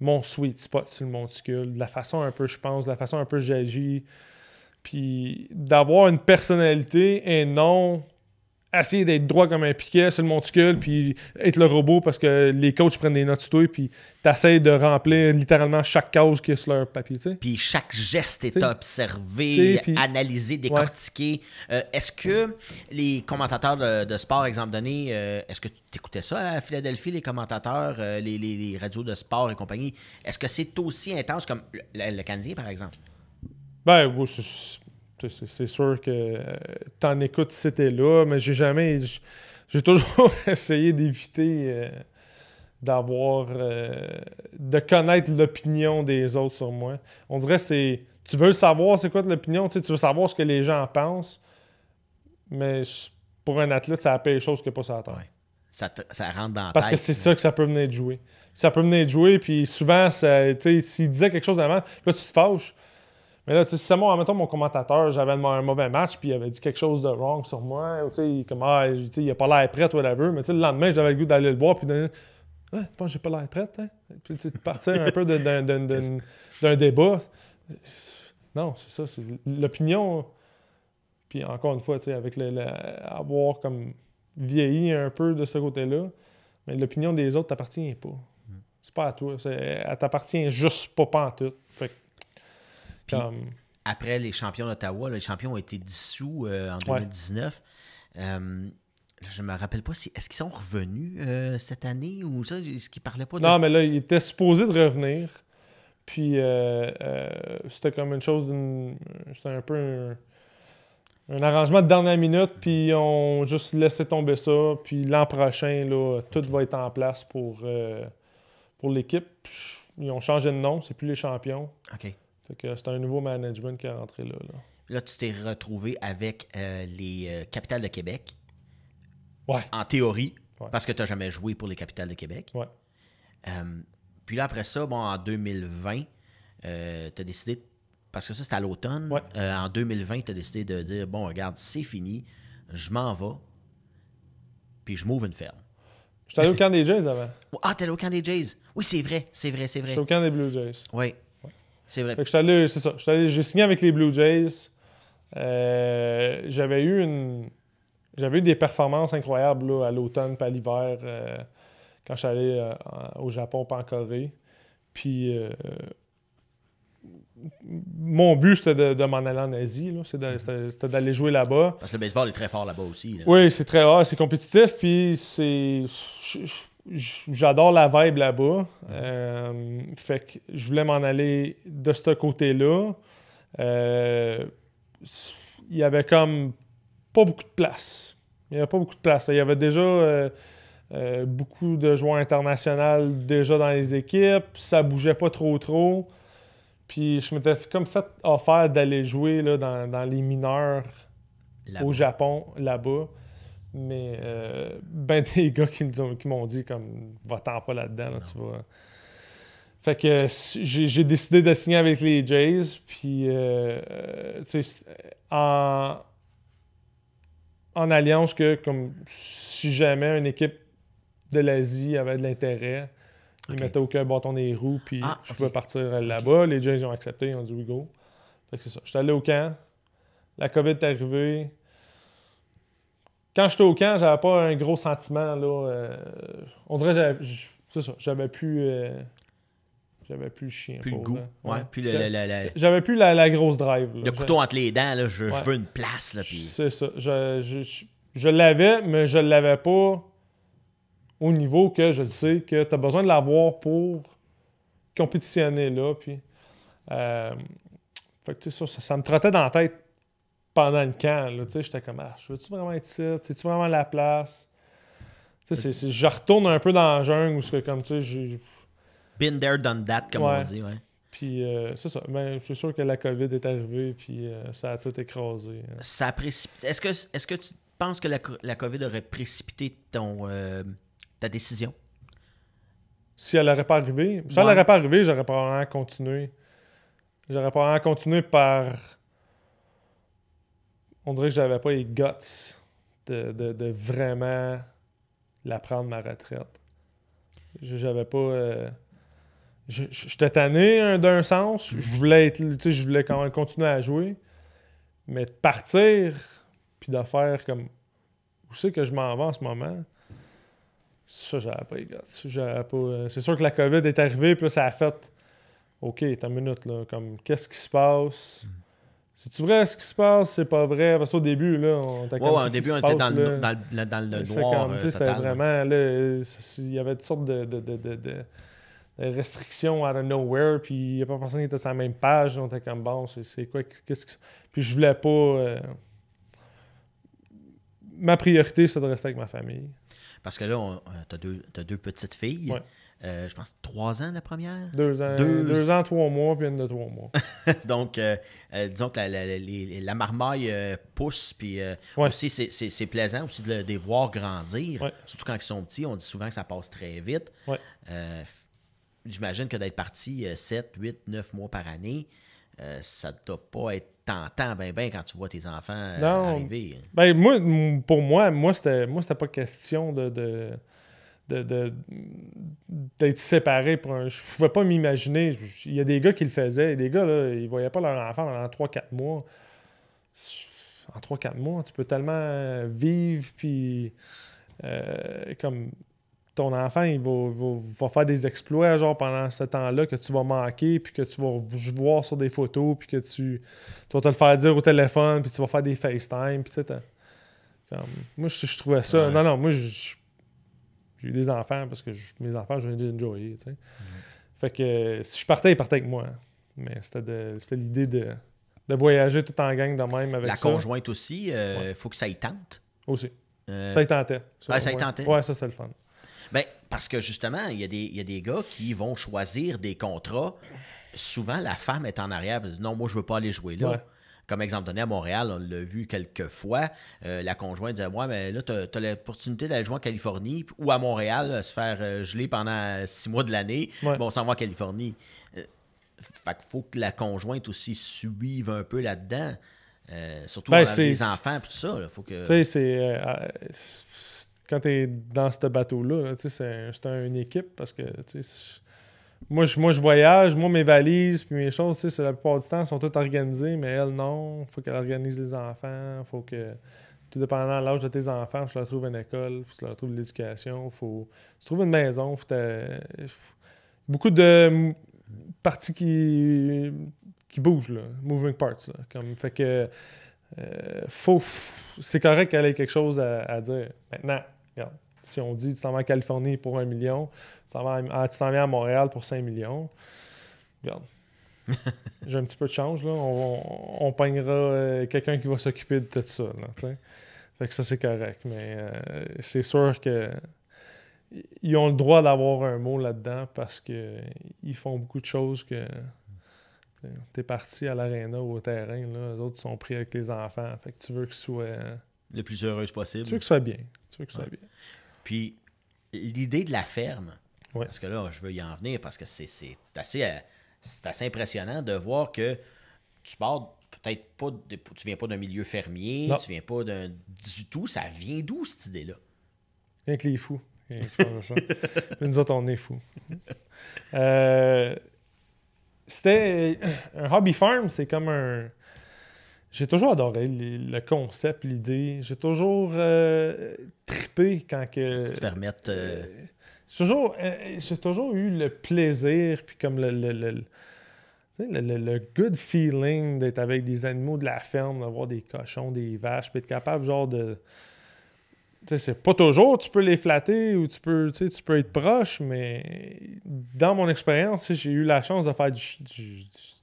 mon sweet spot sur le monticule, la façon un peu je pense, la façon un peu j'agis, puis d'avoir une personnalité et non essayer d'être droit comme un piquet sur le monticule, puis être le robot parce que les coachs prennent des notes sur toi, puis t'essayes de remplir littéralement chaque cause qui est sur leur papier. Puis chaque geste est observé, analysé, décortiqué. Euh, est-ce que les commentateurs de, sport, exemple donné, euh, est-ce que tu écoutais ça à Philadelphie, les commentateurs, euh, les, radios de sport et compagnie, est-ce que c'est aussi intense comme le, Canadien, par exemple? Ben, c'est c'est sûr que euh, t'en écoutes si t'es là, mais j'ai jamais. J'ai toujours essayé d'éviter euh, d'avoir. Euh, de connaître l'opinion des autres sur moi. On dirait c'est. Tu veux savoir c'est quoi l'opinion, tu veux savoir ce que les gens pensent, mais pour un athlète, ça appelle les choses que pas ça attend. Ça, rentre dans la Parce que c'est ça que ça peut venir de jouer. Ça peut venir de jouer, puis souvent, s'il disait quelque chose avant, là, tu te fâches. Mais là, tu sais, c'est moi, mettons, mon commentateur, j'avais un mauvais match, puis il avait dit quelque chose de wrong sur moi, tu sais, comme, ah, il a pas l'air prête, whatever. Mais tu sais, le lendemain, j'avais le goût d'aller le voir, puis de ah, je que j'ai pas l'air prêt, hein? Puis tu partir un peu d'un débat. Non, c'est ça, c'est l'opinion. Puis encore une fois, tu sais, avec le, avoir comme vieilli un peu de ce côté-là, mais l'opinion des autres t'appartient pas. Mm. C'est pas à toi. Elle t'appartient juste pas, pas en tout. Fait que après les champions d'Ottawa, les champions ont été dissous euh, en 2019. je ne je me rappelle pas si. Est-ce qu'ils sont revenus euh, cette année ou ça Est-ce qu'ils parlaient pas de... Non, mais là, ils étaient supposés de revenir. Puis euh, c'était comme une chose C'était un peu un... arrangement de dernière minute, puis on juste laissé tomber ça. Puis l'an prochain, là, tout va être en place pour, pour l'équipe. Ils ont changé de nom, c'est plus les champions. OK c'est un nouveau management qui est rentré là. Là, tu t'es retrouvé avec euh, les euh, Capitales de Québec. Ouais. En théorie, parce que tu n'as jamais joué pour les Capitales de Québec. Ouais. Euh, puis là, après ça, bon, en 2020, euh, tu as décidé, parce que ça, c'était à l'automne. en 2020, tu as décidé de dire bon, regarde, c'est fini, je m'en vais, puis je m'ouvre une ferme. tu allé au camp des Jays avant. Ah, t'es allé au camp des Jays. Oui, c'est vrai, c'est vrai, c'est vrai. Je suis au camp des Blue Jays. Oui. C'est vrai. C'est ça. J'ai signé avec les Blue Jays. Euh, j'avais eu une. J'avais eu des performances incroyables à l'automne pas à l'hiver euh, quand je euh, au Japon pas en Corée. Puis mon but, c'était de, m'en aller en Asie. Mhm. C'était d'aller jouer là-bas. Parce que le baseball est très fort là-bas aussi. Oui, c'est très rare, ah, c'est compétitif. Puis c'est j'adore la vibe là-bas. Euh, fait que je voulais m'en aller de ce côté-là. Euh, il y avait comme pas beaucoup de place. Il n'y avait pas beaucoup de place. Il y avait déjà euh, beaucoup de joueurs internationaux déjà dans les équipes. Ça bougeait pas trop trop. Puis je m'étais comme fait offert d'aller jouer dans, les mineurs au Japon, là-bas. Mais euh, ben des gars qui, m'ont dit comme va-t'en pas là-dedans, tu vois Fait que j'ai décidé de signer avec les Jays, puis euh, tu sais, en, alliance que comme si jamais une équipe de l'Asie avait de l'intérêt, ils mettaient aucun bâton des roues, puis ah, je pouvais partir là-bas. Les Jays ont accepté, ils ont dit oui go. Fait que c'est ça. J'étais allé au camp, la COVID est arrivée quand j'étais au camp, j'avais pas un gros sentiment. Là, euh, on dirait que j'avais, j'avais plus. Euh, j'avais plus le chien. Plus le goût. Ouais, Plus J'avais plus la, grosse drive. Le couteau entre les dents, là, je, veux une place. C'est ça. Je, l'avais, mais je l'avais pas au niveau que je sais que tu as besoin de l'avoir pour compétitionner là. Puis, euh, fait que, ça, ça, ça, me trottait dans la tête pendant le camp, j'étais comme, ah, veux-tu vraiment être ici? Tu tu vraiment la place? tu sais c'est je retourne un peu dans la jungle où c'est comme, tu sais, j'ai. Been there, done that, comme on dit, ouais. Puis euh, c'est ça. Mais je suis sûr que la COVID est arrivée, puis euh, ça a tout écrasé. Hein. Ça Est-ce que, est que tu penses que la, COVID aurait précipité ton, euh, ta décision? Si elle n'aurait pas arrivé, si elle n'aurait pas arrivé, j'aurais probablement continué. J'aurais probablement continué par on dirait que j'avais pas les guts de, vraiment la prendre ma retraite. J'avais pas. Euh, j'étais tanné hein, d'un sens. Je voulais être, je voulais quand même continuer à jouer. Mais de partir, puis de faire comme où c'est que je m'en vais en ce moment, ça, j'avais pas les guts. pas. Euh, c'est sûr que la COVID est arrivée, puis ça a fait. OK, t'as une minute, là. Comme, qu'est-ce qui se passe? Mm. C'est-tu vrai ce qui se passe? C'est pas vrai? Parce qu'au début, là, on au début, on était dans, le, dans, le, dans le noir. Euh, c'était vraiment. Il y avait toutes sortes de, de, de, de restrictions out of nowhere, puis il n'y a pas personne qui était sur la même page. On était comme bon, c'est quoi? Qu'est-ce que. Puis je voulais pas. Euh, ma priorité, c'est de rester avec ma famille. Parce que là, euh, t'as deux, as deux petites filles. Euh, je pense, trois ans la première. Deux ans, deux... ans, trois mois, puis une de trois mois. Donc, euh, euh, disons que la, la, marmaille pousse, puis aussi, c'est plaisant aussi de les voir grandir. Surtout quand ils sont petits, on dit souvent que ça passe très vite. J'imagine que d'être parti sept, huit, neuf mois par année, ça ne doit pas être tentant ben, ben quand tu vois tes enfants arriver. Ben, moi, pour moi, moi, c'était pas question de de, d'être séparé pour un. Je pouvais pas m'imaginer. Il y a des gars qui le faisaient. des gars, là, ils voyaient pas leur enfant pendant 3-4 mois. En 3-4 mois, tu peux tellement euh, vivre, puis euh, comme ton enfant, il va, va, faire des exploits genre pendant ce temps-là que tu vas manquer, puis que tu vas voir sur des photos, puis que tu, tu vas te le faire dire au téléphone, puis tu vas faire des FaceTime, puis moi, je, trouvais ça... Non, non, moi, je, j'ai eu des enfants parce que mes enfants, je viens d'enjoyer. Tu sais. Fait que euh, si je partais, ils partaient avec moi. Hein. Mais c'était l'idée de, voyager tout en gang de même avec La conjointe aussi, euh, il faut que ça y tente. Aussi. Euh, ça y tentait. Ça, y tentait. Ouais, ça c'était le fun. Ben, parce que justement, il y, a des gars qui vont choisir des contrats. Souvent, la femme est en arrière. non, moi, je veux pas aller jouer là comme exemple donné, à Montréal, on l'a vu quelques fois, euh, la conjointe disait Ouais, mais là, tu as, l'opportunité d'aller jouer en Californie ou à Montréal, euh, se faire euh, geler pendant six mois de l'année. Bon, on s'en va en Californie. fait qu'il faut que la conjointe aussi suive un peu là-dedans. surtout ben, les enfants et tout ça. que... Tu sais, c'est ah, quand tu es dans ce bateau-là, c'est une équipe parce que moi je, voyage, moi, mes valises, puis mes choses, tu sais, la plupart du temps, sont toutes organisées, mais elle, non. faut qu'elle organise les enfants, faut que tout dépendant de l'âge de tes enfants, faut tu leur trouves une école, faut tu leur trouves l'éducation, faut tu trouves une maison, faut beaucoup de parties qui qui bougent là, moving parts là, comme fait que euh, c'est correct qu'elle ait quelque chose à, à dire. Maintenant, regarde, si on dit tu t'en vas en Californie pour un million, tu t'en ah, viens à Montréal pour 5 millions. Regarde. J'ai un petit peu de change, là. On, on, peignera euh, quelqu'un qui va s'occuper de tout ça. fait que ça, c'est correct. Mais euh, c'est sûr que ils ont le droit d'avoir un mot là-dedans parce que ils font beaucoup de choses que. T'es parti à l'aréna ou au terrain, là, les autres sont pris avec les enfants. Fait que tu veux que ce soit. Le plus heureux possible. Tu veux que ce soit bien. Tu veux que ce soit bien. Puis l'idée de la ferme, parce que là, je veux y en venir, parce que c'est assez, euh, assez impressionnant de voir que tu pars peut-être pas, tu viens pas d'un milieu fermier, tu viens pas d'un du tout, ça vient d'où cette idée-là? Rien que les fous. nous autres, on est fous. Euh, c'était euh, un hobby farm, c'est comme un j'ai toujours adoré le concept, l'idée. J'ai toujours euh, tripé quand que. Si tu te euh, euh, J'ai toujours, eu le plaisir, puis comme le, le, le good feeling d'être avec des animaux de la ferme, d'avoir des cochons, des vaches, puis être capable, genre, de. Tu sais, c'est pas toujours, tu peux les flatter ou tu peux, tu, peux être proche, mais dans mon expérience, j'ai eu la chance de faire du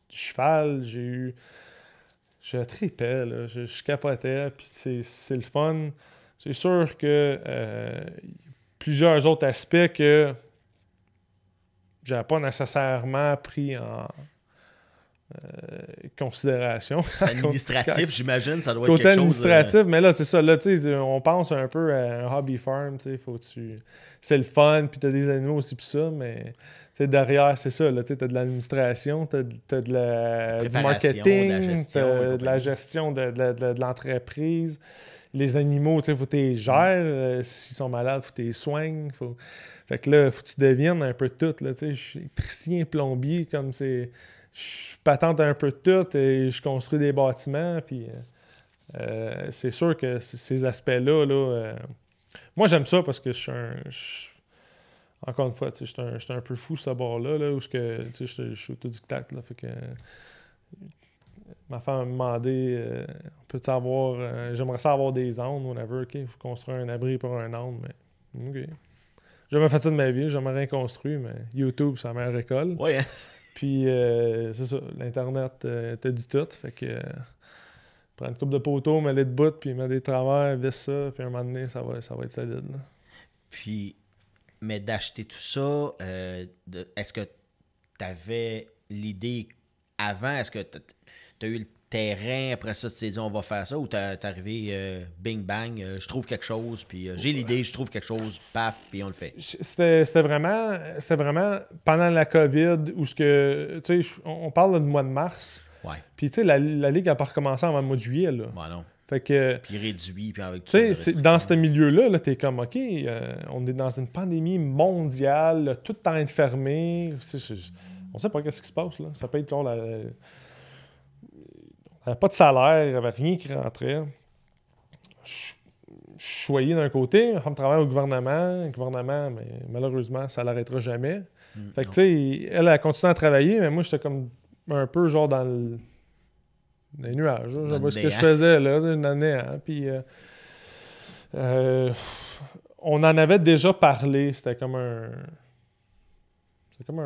cheval, j'ai eu je tripais, je, je, capotais, puis c'est le fun. C'est sûr que euh, plusieurs autres aspects que j'avais pas nécessairement pris en euh, considération. Administratif, j'imagine, ça doit être quelque administratif, chose, administratif, euh, mais là, c'est ça. Là, on pense un peu à un hobby farm, faut tu... c'est le fun, puis t'as des animaux aussi, puis ça, mais derrière, c'est ça. Tu as de l'administration, tu as, du marketing, de la gestion, de, la gestion de, l'entreprise. Les animaux, tu faut les gères. Mm. Euh, s'ils sont malades, faut les soignes. Faut... Fait que là, faut que tu deviennes un peu tout. Je suis électricien, plombier, comme c'est. Je patente un peu tout et je construis des bâtiments. Puis euh, euh, c'est sûr que ces aspects-là, là, moi, j'aime ça parce que je suis un encore une fois, j'étais un, un, peu fou ce bord-là, là, où je suis autodidacte. Là, fait que, ma femme m'a demandé on euh, peut avoir euh, j'aimerais ça avoir des ondes, whatever ok faut construire un abri pour un âne mais ok jamais fait ça de ma vie jamais rien construire. mais YouTube ça la meilleure hein. puis euh, c'est ça l'internet te dit tout fait que prendre une coupe de poteau les de bout puis mets des travers visse ça puis un moment donné ça va ça va être solide puis mais d'acheter tout ça, euh, est-ce que tu avais l'idée avant? Est-ce que tu as eu le terrain, après ça, tu t'es dit on va faire ça ou t'es arrivé euh, bing bang, euh, je trouve quelque chose, puis j'ai l'idée, je trouve quelque chose, paf, puis on le fait. C'était vraiment, c'était vraiment pendant la COVID où ce que, on parle du mois de mars. Ouais. Puis tu sais, la, ligue n'a pas recommencé avant le mois de juillet. non puis réduit, puis avec Tu sais, dans ce milieu-là, -là, tu es comme, OK, euh, on est dans une pandémie mondiale, tout est en train est, on sait pas qu'est-ce qui se passe, là. Ça peut être, genre, la, pas de salaire, il n'y avait rien qui rentrait. Je choyé d'un côté, on travaille au gouvernement. Le gouvernement, mais malheureusement, ça l'arrêtera jamais. Mm, fait que, tu sais, elle a continué à travailler, mais moi, j'étais comme un peu, genre, dans le des nuages. je vois ce que je hein. faisais, là, une année. Hein. puis, euh, euh, on en avait déjà parlé. C'était comme un. C'était comme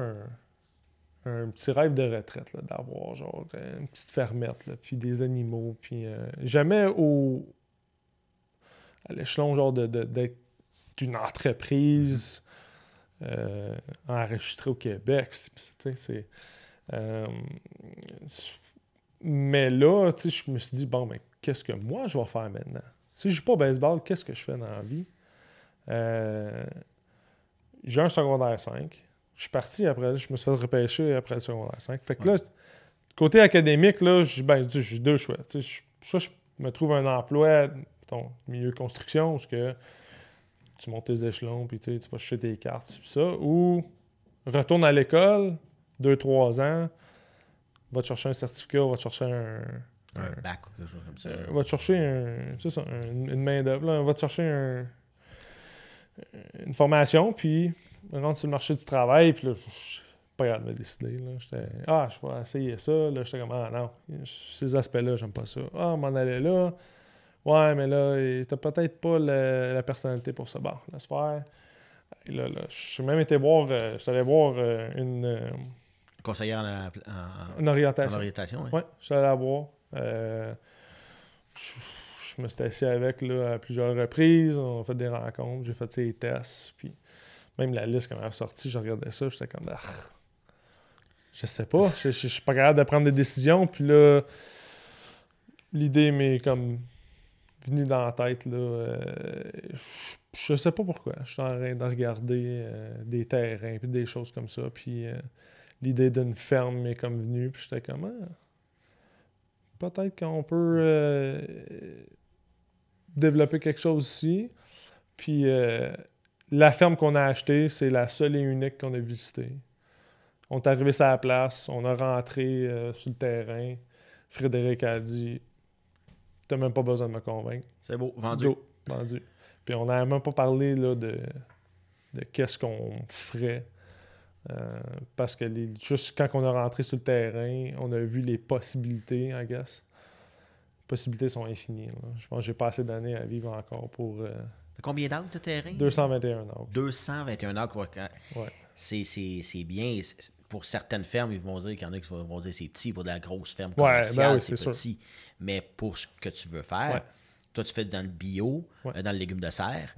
un, petit rêve de retraite, d'avoir genre une petite fermette, là, puis des animaux. Puis, euh, jamais au. à l'échelon, genre, d'être de, d'une entreprise enregistrée au Québec. C'est. Mais là, je me suis dit, bon, mais ben, qu'est-ce que moi je vais faire maintenant? Si je ne joue pas au baseball, qu'est-ce que je fais dans la vie? Euh, j'ai un secondaire 5. Je suis parti après, je me suis fait repêcher après le secondaire 5. Fait que là, côté académique, là, ben, j'ai deux choix. sais, soit je me trouve un emploi, ton milieu construction, où que tu montes tes échelons, puis tu vas chercher tes cartes, puis ça, ou retourne à l'école, deux, trois ans, va te chercher un certificat, va te chercher un. Un, bac ou quelque chose comme ça. Euh, va te chercher un, une main-d'œuvre. Va te chercher un, une formation, puis rentre sur le marché du travail, puis là, pas grave de décider. J'étais, ah, je vais essayer ça. Là, j'étais comme, ah non, ces aspects-là, j'aime pas ça. Ah, m'en allait là. Ouais, mais là, t'as peut-être pas la, personnalité pour ça. Bon, laisse faire. là, là, je suis même été voir, euh, allé voir euh, une, Conseillère en, orientation. oui. je suis allé la voir. Euh, je, me suis assis avec là, à plusieurs reprises. On a fait des rencontres, j'ai fait ses tests. Puis même la liste, quand elle est sortie, je regardais ça, j'étais comme. Je ah, je sais pas. Je, suis pas capable de prendre des décisions. Puis là, l'idée m'est comme venue dans la tête. Là, euh, je, sais pas pourquoi. Je suis en train de regarder euh, des terrains, puis des choses comme ça. Puis l'idée d'une ferme m'est comme venue, puis j'étais comme, ah, peut-être qu'on peut euh, développer quelque chose ici. Puis euh, la ferme qu'on a achetée, c'est la seule et unique qu'on a visitée. On est arrivé sur la place, on a rentré euh, sur le terrain. Frédéric a dit T'as même pas besoin de me convaincre. C'est beau, vendu. vendu. Puis on n'a même pas parlé de, de qu'est-ce qu'on ferait euh, parce que juste quand on a rentré sur le terrain, on a vu les possibilités, I guess. Les possibilités sont infinies. Je pense que j'ai pas assez d'années à vivre encore pour. Euh, combien d'hectares de terrain 221 heures. 221 quoi. C'est bien. Pour certaines fermes, ils vont dire qu'il y en a qui vont dire c'est petit. Pour de la grosse ferme ben commerciale, ouais, c'est petit. Mais pour ce que tu veux faire, toi, tu fais dans le bio, euh, dans le légume de serre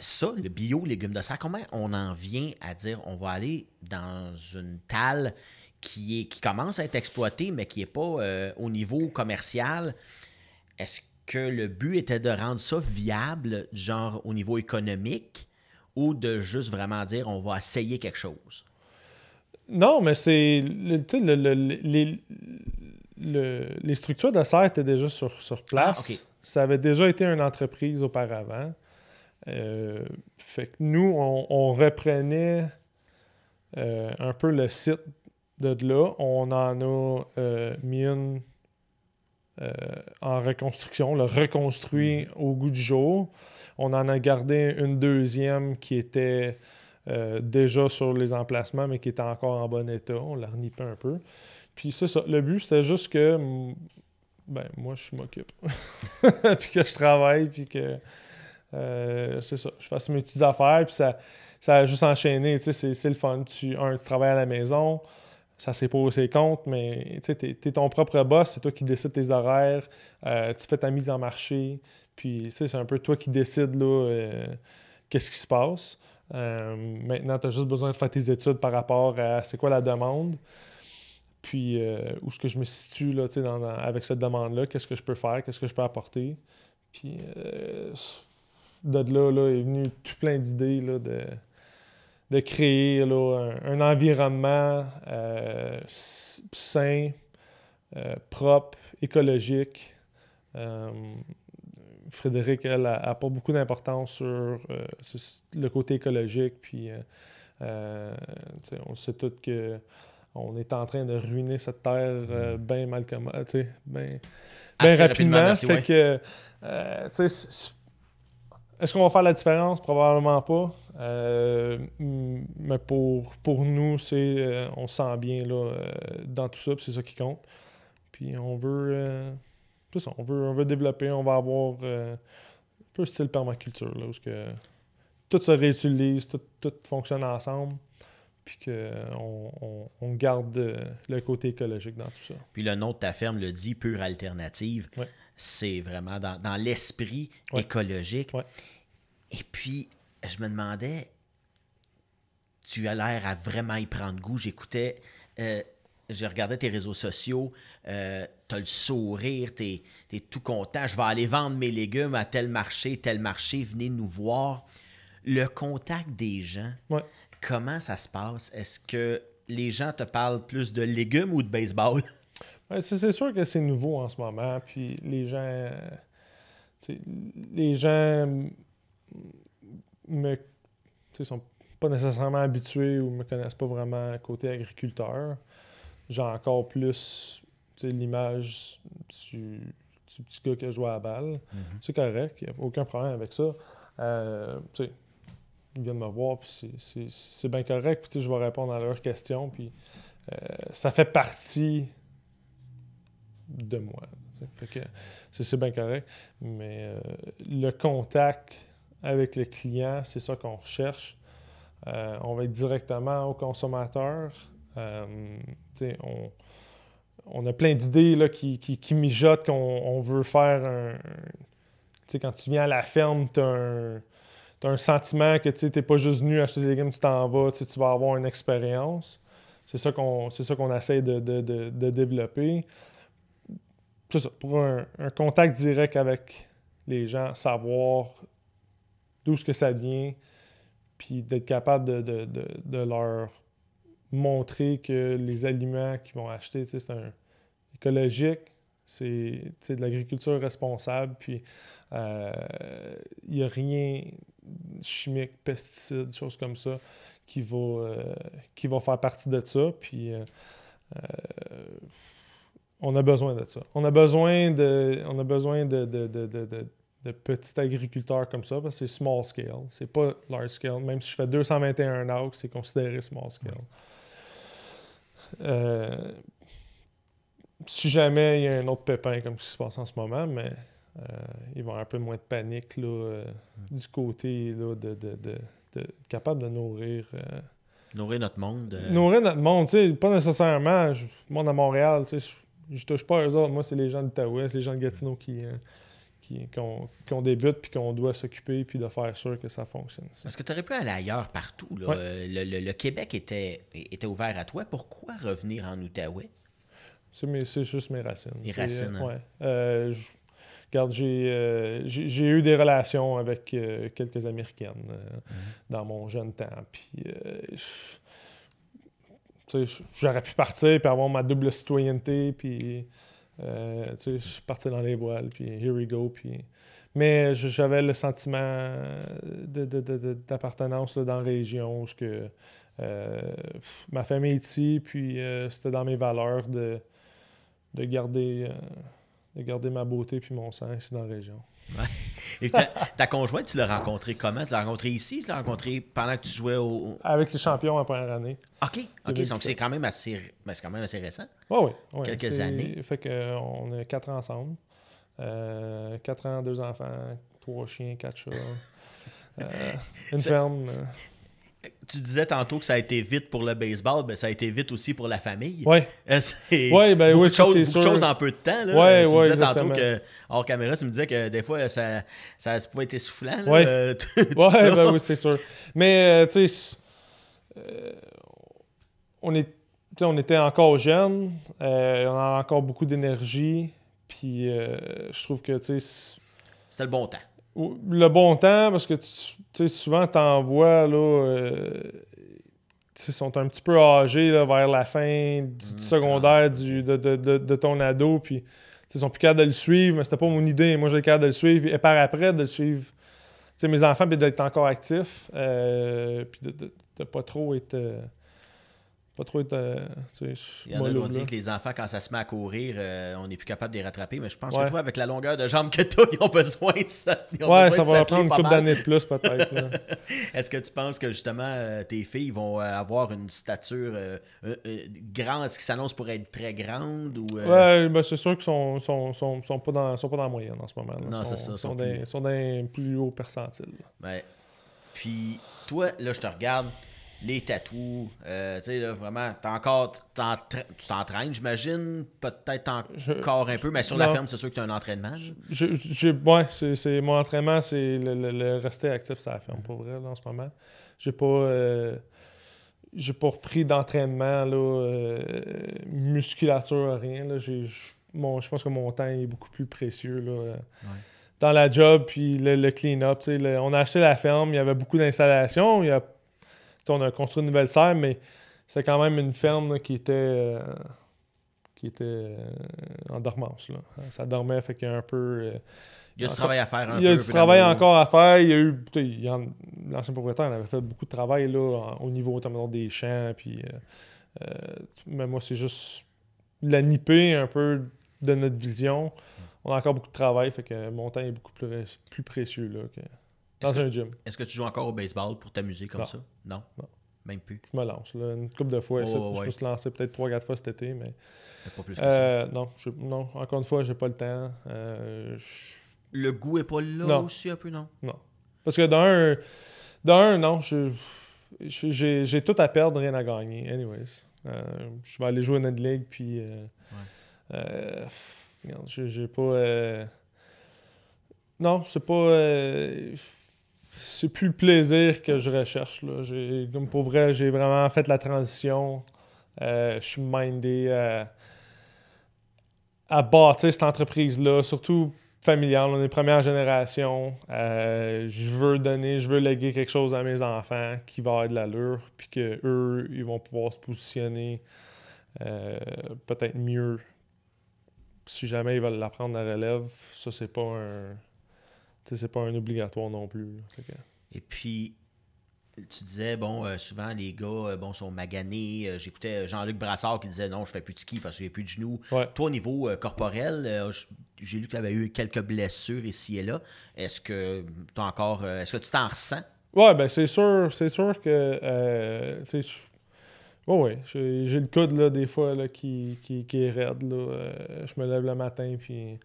ça, le bio, légumes de serre, comment on en vient à dire on va aller dans une talle qui, est, qui commence à être exploitée, mais qui n'est pas euh, au niveau commercial? Est-ce que le but était de rendre ça viable, genre au niveau économique, ou de juste vraiment dire on va essayer quelque chose? Non, mais c'est. Le, les, structures de serre étaient déjà sur, sur place. Ah, ça avait déjà été une entreprise auparavant. Euh, fait que nous, on, reprenait euh, un peu le site de là. On en a euh, mis une en reconstruction, le reconstruit mm. au goût du jour. On en a gardé une deuxième qui était déjà sur les emplacements, mais qui était encore en bon état. On l'a renippé un peu. Puis c'est ça. Le but, c'était juste que ben, moi, je m'occupe. puis que je travaille, puis que euh, c'est ça. Je fasse mes petites affaires, puis ça, ça a juste enchaîné. C'est le fun. Tu, un, tu travailles à la maison, ça s'est posé ses comptes, mais tu es, es, ton propre boss, c'est toi qui décides tes horaires, euh, tu fais ta mise en marché, puis c'est un peu toi qui décides euh, qu'est-ce qui se passe. maintenant, tu as juste besoin de faire tes études par rapport à c'est quoi la demande puis où est-ce que je me situe là, avec cette demande-là, qu'est-ce que je peux faire, qu'est-ce que je peux apporter. Puis de là, là est venu tout plein d'idées de, de créer un, environnement euh, sain, euh, propre, écologique. Euh, Frédéric, elle, n'a pas beaucoup d'importance sur, le côté écologique. Puis, on sait tous que on est en train de ruiner cette terre mm. bien mal comme, rapidement. Est-ce qu'on va faire la différence? Probablement pas. Euh, mais pour, pour nous, c'est euh, on se sent bien là, euh, dans tout ça, c'est ça qui compte. Puis on veut, développer, on veut veut développer, on va avoir un peu style permaculture, là, où que tout se réutilise, tout fonctionne ensemble puis qu'on on, garde euh, le côté écologique dans tout ça. Puis le nom de ta ferme le dit, pure alternative. C'est vraiment dans, l'esprit écologique. Et puis, je me demandais, tu as l'air à vraiment y prendre goût. J'écoutais, euh, je regardais tes réseaux sociaux, euh, tu as le sourire, tu es, tout content. Je vais aller vendre mes légumes à tel marché, tel marché, venez nous voir. Le contact des gens comment ça se passe? Est-ce que les gens te parlent plus de légumes ou de baseball? c'est sûr que c'est nouveau en ce moment. Puis les gens. Les gens me, sont pas nécessairement habitués ou me connaissent pas vraiment côté agriculteur. J'ai encore plus l'image du, petit gars qui a à la balle. Mhm. C'est correct, il n'y a aucun problème avec ça. Euh, ils viennent me voir, puis c'est bien correct, puis je vais répondre à leurs questions, puis euh, ça fait partie de moi. c'est bien correct, mais euh, le contact avec le client, c'est ça qu'on recherche. Euh, on va être directement au consommateur. on, on a plein d'idées qui, qui, qui, mijotent qu'on veut faire un. Tu sais, quand tu viens à la ferme, tu as un tu as un sentiment que tu n'es pas juste venu acheter des légumes, tu t'en vas, tu vas avoir une expérience. C'est ça qu'on essaie de, de, de, développer. C'est ça, pour un, contact direct avec les gens, savoir d'où ce que ça vient, puis d'être capable de, leur montrer que les aliments qu'ils vont acheter, c'est un écologique, c'est de l'agriculture responsable, puis euh, il n'y a rien, chimiques, pesticides, choses comme ça, qui vont, euh, qui vont faire partie de ça. Puis euh, euh, on a besoin de ça. On a besoin de, on a besoin de, de, petits agriculteurs comme ça, parce que c'est small scale. C'est pas large scale. Même si je fais 221 acres, c'est considéré small scale. si jamais il y a un autre pépin comme ce qui se passe en ce moment, mais euh, ils vont avoir un peu moins de panique euh, du côté là, de, de, de, de, capable de nourrir. Euh, nourrir notre monde. Nourrir notre monde, tu sais, pas nécessairement. le monde à Montréal, tu sais, je, touche pas à eux autres. Moi, c'est les gens de c'est les gens de Gatineau qui. qui qu'on, qu débute puis qu'on doit s'occuper puis de faire sûr que ça fonctionne. Parce que tu aurais pu aller ailleurs partout. Là. Le, Québec était, était ouvert à toi. Pourquoi revenir en Outaouais? C'est, juste mes racines. racines. Hein. Regarde, euh, j'ai, eu des relations avec euh, quelques Américaines euh, mhm. dans mon jeune temps. Puis, j'aurais pu partir, et avoir ma double citoyenneté, puis, je suis parti dans les voiles, puis here we go, puis... Mais j'avais le sentiment d'appartenance dans la région, Ce que ma famille est ici, puis c'était dans mes valeurs de, garder de garder ma beauté puis mon sens dans la région. Et ta, conjointe, tu l'as rencontré comment? Tu l'as rencontré ici? Tu l'as rencontré pendant que tu jouais au... Avec les champions en première année. OK, OK. Donc, c'est quand, même assez, quand même assez récent. oui, oui. Quelques années. Fait qu'on a quatre ensemble. Euh, quatre ans, deux enfants, trois chiens, quatre chats. Euh, une ferme. Euh. Tu disais tantôt que ça a été vite pour le baseball, mais ça a été vite aussi pour la famille. Oui. Euh, c'est ouais, ben, oui, c'est chose, beaucoup de choses en peu de temps. Là. tu disais tantôt que, hors caméra, tu me disais que des fois, ça, ça pouvait être essoufflant. Oui, euh, ben, oui c'est sûr. Mais, euh, tu sais, on, est, on était encore jeunes, on a encore beaucoup d'énergie, puis je trouve que, tu sais... C'était le bon temps le bon temps, parce que tu, souvent, euh, tu envoies, là, ils sont un petit peu âgés vers la fin du, mm, secondaire du, de, ton ado, puis ils sont plus capables de le suivre, mais c'était pas mon idée. Moi, j'ai capable de le suivre, et par après, de le suivre. mes enfants, puis d'être encore actif, euh, puis de, pas trop être. Euh, il y en a qui ont dit que les enfants, quand ça se met à courir, euh, on n'est plus capable de les rattraper. Mais je pense que toi, avec la longueur de jambe que tu ils ont besoin de ça. Ouais, ça va prendre une couple d'années de plus, peut-être. Est-ce que tu penses que justement, euh, tes filles vont euh, avoir une stature grande, ce qui s'annonce pour être très grande ou, Ouais, ben, c'est sûr qu'ils sont, sont, sont, pas dans, sont pas dans la moyenne en ce moment. Non, c'est ça. Ils sont, dans d'un plus haut percentile. Puis, toi, là, je te regarde les tatous, euh, tu sais, vraiment, t'as encore, tu t'entraînes, j'imagine, peut-être encore un peu, mais sur la ferme, c'est sûr que tu as un entraînement. Je, je c'est, mon entraînement, c'est le, rester actif sur la ferme, pour vrai, en ce moment. J'ai pas, euh, j'ai pas repris d'entraînement, là, musculation euh, musculature, rien, là. J'ai, je pense que mon temps est beaucoup plus précieux, là. dans la job, puis le, clean-up. On a acheté la ferme, il y avait beaucoup d'installations, il y a on a construit une nouvelle serre, mais c'était quand même une ferme qui était, euh, qui était euh, en dormance. Ça dormait, fait qu'il y a un peu. Euh, il y a du travail à faire. il y a du travail encore à faire. Il y a eu. L'ancien propriétaire avait fait beaucoup de travail là, au niveau des champs. Puis, mais moi, c'est juste la nippée un peu de notre vision. On a encore beaucoup de travail, fait que mon temps est beaucoup plus, plus précieux là, dans un gym. Est-ce que tu joues encore au baseball pour t'amuser comme ça? Non? Même plus. Je me lance. une couple de fois. Je peux se lancer peut-être 3-4 fois cet été, mais. pas plus que ça. Euh, non, non, encore une fois, j'ai pas le temps. Euh, le goût est pas là aussi un peu, non? Non. Parce que d'un, non, j'ai tout à perdre, rien à gagner. Anyways. Euh, je vais aller jouer en une ligue, puis. Ouais. j'ai pas. Non, c'est pas c'est plus le plaisir que je recherche. Là. Comme pour vrai, j'ai vraiment fait la transition. Euh, je suis mindé à bâtir cette entreprise-là, surtout familiale. On est première génération. Euh, je veux donner, je veux léguer quelque chose à mes enfants qui va avoir de l'allure, puis que eux, ils vont pouvoir se positionner euh, peut-être mieux si jamais ils veulent la prendre la relève. Ça, c'est pas un sais, c'est pas un obligatoire non plus. Et puis, tu disais, bon, euh, souvent les gars euh, bon, sont maganés. Euh, j'écoutais Jean-Luc Brassard qui disait non, je fais plus de ski parce que j'ai plus de genoux. Toi, au niveau corporel, j'ai lu que tu avais eu quelques blessures ici et là. Est-ce que tu encore. Est-ce que tu t'en ressens? Ouais, ben c'est sûr. C'est sûr que. c'est oui, ouais, j'ai le coude là, des fois qui, est raide. je me lève le matin puis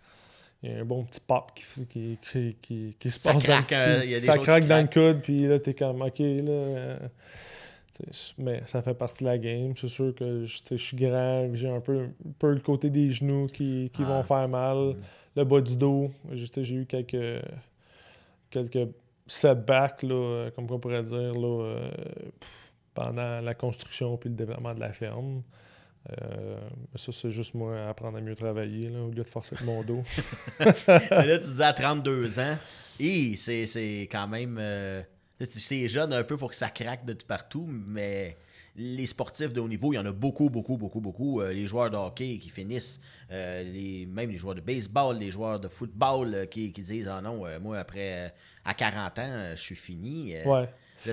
il y a un bon petit pop qui, qui, qui, se passe Ça craque dans le coude, puis là, t'es comme, OK, là... Euh, mais ça fait partie de la game. C'est sûr que je, suis grand, j'ai un peu, peu le côté des genoux qui, vont ah. faire mal. Mm. Le bas du dos, j'ai eu quelques, quelques setbacks, là, euh, comme on pourrait dire, euh, pendant la construction puis le développement de la ferme. Euh, ça, c'est juste moi apprendre à mieux travailler là, au lieu de forcer mon dos. là, tu disais à 32 ans, et c'est quand même. Euh, tu sais, jeune un peu pour que ça craque de tout partout, mais les sportifs de haut niveau, il y en a beaucoup, beaucoup, beaucoup, beaucoup. Euh, les joueurs de hockey qui finissent, les, même les joueurs de baseball, les joueurs de football qui, disent Ah non, moi, après, à 40 ans, je suis fini. ouais.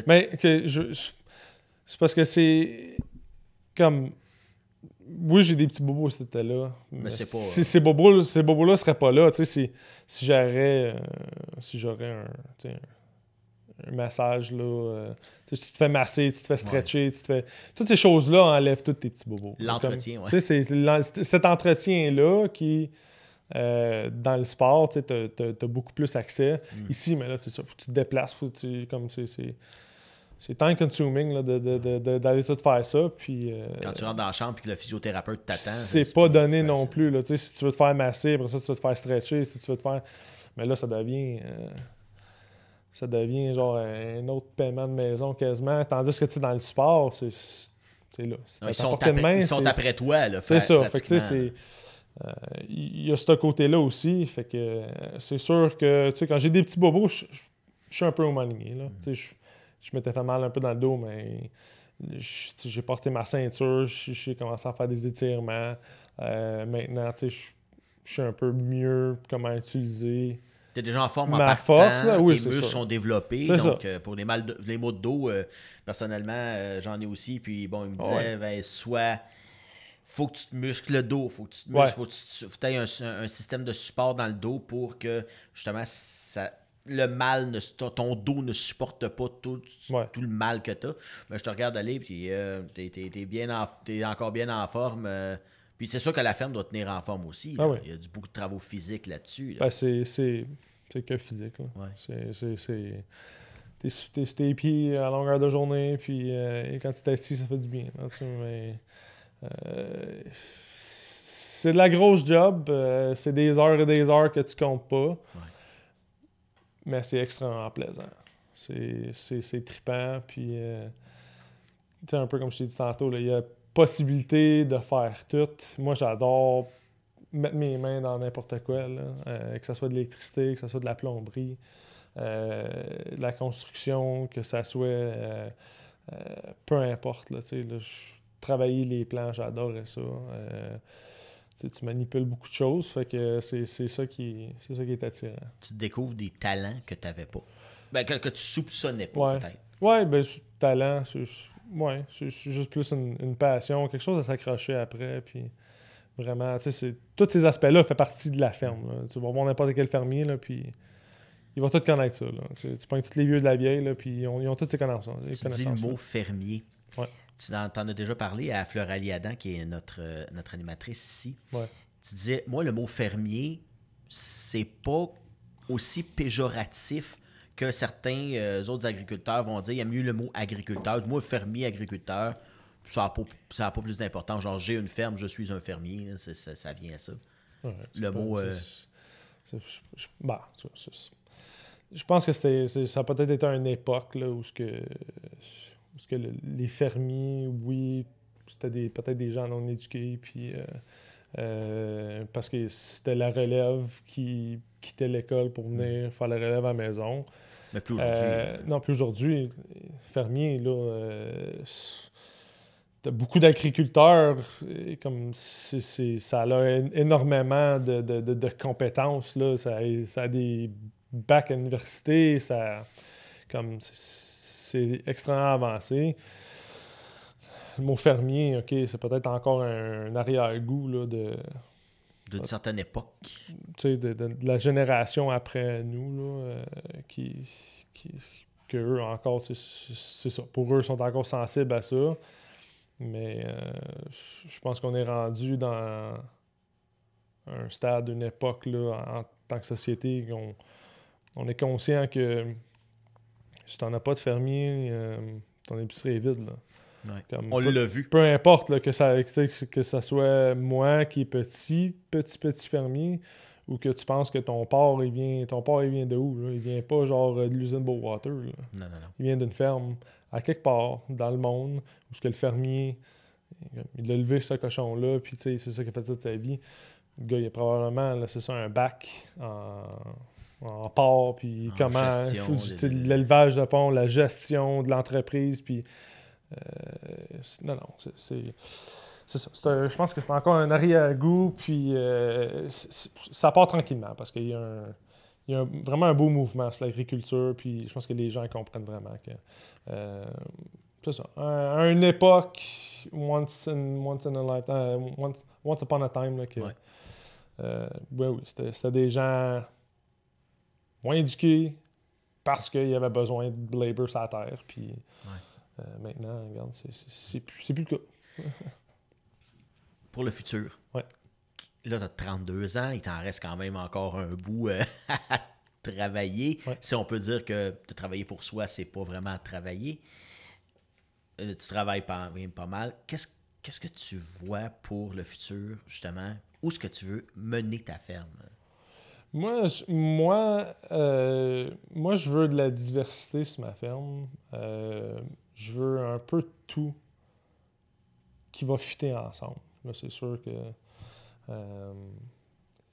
Mais c'est parce que c'est comme oui, j'ai des petits bobos cet été-là. Mais, c'est pas. ces euh, bobos-là ces bobos ne seraient pas là, tu sais, si, si j'aurais euh, si j'aurais un, un, massage, là, euh, tu te fais masser, tu te fais stretcher, tu te fais. Toutes ces choses-là enlèvent tous tes petits bobos. L'entretien, oui. C'est cet entretien-là qui. dans le sport, tu as, beaucoup plus accès. Hmm. Ici, mais là, c'est ça, faut que tu te déplaces, faut que tu, comme c'est c'est time consuming d'aller tout faire ça. Puis, euh, Quand tu rentres dans la chambre puis que le physiothérapeute t'attend. C'est pas, donné non plus. Là, si tu veux te faire masser, après ça, tu veux te faire stretcher, si tu veux te faire. Mais là, ça devient. Euh, ça devient genre un autre paiement de maison quasiment. Tandis que tu dans le sport, c'est là. ils, sont après, main, ils sont après toi. C'est ça. Fait c'est. Euh, il y a ce côté-là aussi. Fait que c'est sûr que quand j'ai des petits bobos, je suis un peu au maligné je m'étais fait mal un peu dans le dos, mais j'ai porté ma ceinture, j'ai commencé à faire des étirements. Euh, maintenant, tu sais, je suis un peu mieux comment utiliser. Tu es déjà en forme en partant, force, tes muscles sont développés. Donc, euh, pour les, mal les maux de dos, euh, personnellement, j'en ai aussi. Puis, bon, il me disait, ben, soit faut que tu te muscles le dos, faut que tu faut que tu aies un, système de support dans le dos pour que, justement, ça le mal, ne, ton dos ne supporte pas tout, tout le mal que tu as. Mais ben, je te regarde aller, puis euh, t'es tu es, encore bien en forme. Euh. puis c'est sûr que la ferme doit tenir en forme aussi. Ah Il y a du, beaucoup de travaux physiques là-dessus. Ben, c'est que physique. Ouais. C'est t'es sur tes pieds à longueur de journée, puis euh, quand tu t'assis, ça fait du bien. Hein, mais, c'est de la grosse job, c'est des heures et des heures que tu comptes pas mais c'est extrêmement plaisant. C'est trippant, puis euh, un peu comme je t'ai dit tantôt, il y a possibilité de faire tout. Moi, j'adore mettre mes mains dans n'importe quoi, là, euh, que ce soit de l'électricité, que ce soit de la plomberie, euh, de la construction, que ça soit peu importe. Là, travailler les plans, j'adore ça tu, manipules beaucoup de choses. Fait que c'est, ça qui, c'est qui est attirant. Tu découvres des talents que tu n'avais pas. Ben, que, que tu soupçonnais pas, peut-être. Oui, ben, talent, c'est, ouais, c'est juste plus une, passion, quelque chose à s'accrocher après. Puis vraiment, tu sais, tous ces aspects-là font partie de la ferme. Tu vas voir n'importe quel fermier, là, puis il va tout connaître ça. Tu, prends tous les vieux de la vieille, là, puis ils ont, tous ces connaissances. Tu dis le fermier tu en, as déjà parlé à Fleur Adam, qui est notre, euh, notre animatrice ici. Tu disais, moi, le mot fermier, c'est pas aussi péjoratif que certains euh, autres agriculteurs vont dire. Il y a mieux le mot agriculteur. Moi, fermier, agriculteur, ça n'a pas, plus d'importance. Genre, j'ai une ferme, je suis un fermier. ça, vient à ça. le mot. je pense que ça a peut-être été une époque où ce que parce que les fermiers, oui, c'était des, peut-être des gens non éduqués, puis euh, euh, parce que c'était la relève qui quittait l'école pour mm. venir faire la relève à la maison. Mais plus aujourd'hui. Euh, non, plus aujourd'hui, Fermiers, là, t'as beaucoup d'agriculteurs, comme c'est, ça a énormément de, compétences, là, ça, a des bacs à l'université, ça, comme, c'est extrêmement avancé. Le mot fermier, OK, c'est peut-être encore un, arrière-goût là, de. D'une certaine époque. Tu sais, de, la génération après nous, là, euh, qui, que eux encore, c'est ça. Pour eux, sont encore sensibles à ça. Mais euh, je pense qu'on est rendu dans un stade, une époque, en tant que société, qu'on on est conscient que si t'en as pas de fermier, euh, ton épicerie est vide. Là. on l'a vu. Peu importe que, ça, soit moi qui est petit, petit, petit fermier, ou que tu penses que ton porc, il vient, ton porc, il vient de où? Il vient pas genre de l'usine Beauwater. Non, non, non. Il vient d'une ferme, à quelque part, dans le monde, où ce que le fermier, il a levé ce cochon-là, puis c'est ça qui a fait ça de sa vie. Le gars, il a probablement, c'est ça, un bac en en port, puis comment l'élevage de pont, la gestion de l'entreprise, puis euh, non, non, c'est ça. je pense que c'est encore un arrière-goût, puis euh, ça part tranquillement parce qu'il y a, il y a vraiment un beau mouvement sur l'agriculture, puis je pense que les gens comprennent vraiment que euh, c'est ça. À une époque, once, in, a lifetime, once, upon a time, là, oui, c'était des gens moins éduqué parce qu'il y avait besoin de labor sur la terre. Puis euh, maintenant, regarde, c'est plus, le cas. Pour le futur. Là, tu as 32 ans, il t'en reste quand même encore un bout euh, à travailler. Si on peut dire que de travailler pour soi, c'est pas vraiment travailler. Euh, tu travailles pas, pas mal. Qu'est-ce qu'est-ce que tu vois pour le futur, justement? Où est-ce que tu veux mener ta ferme? Moi, je, moi, euh, moi, je veux de la diversité sur ma ferme. Euh, je veux un peu tout qui va fitter ensemble. Là, c'est sûr que euh,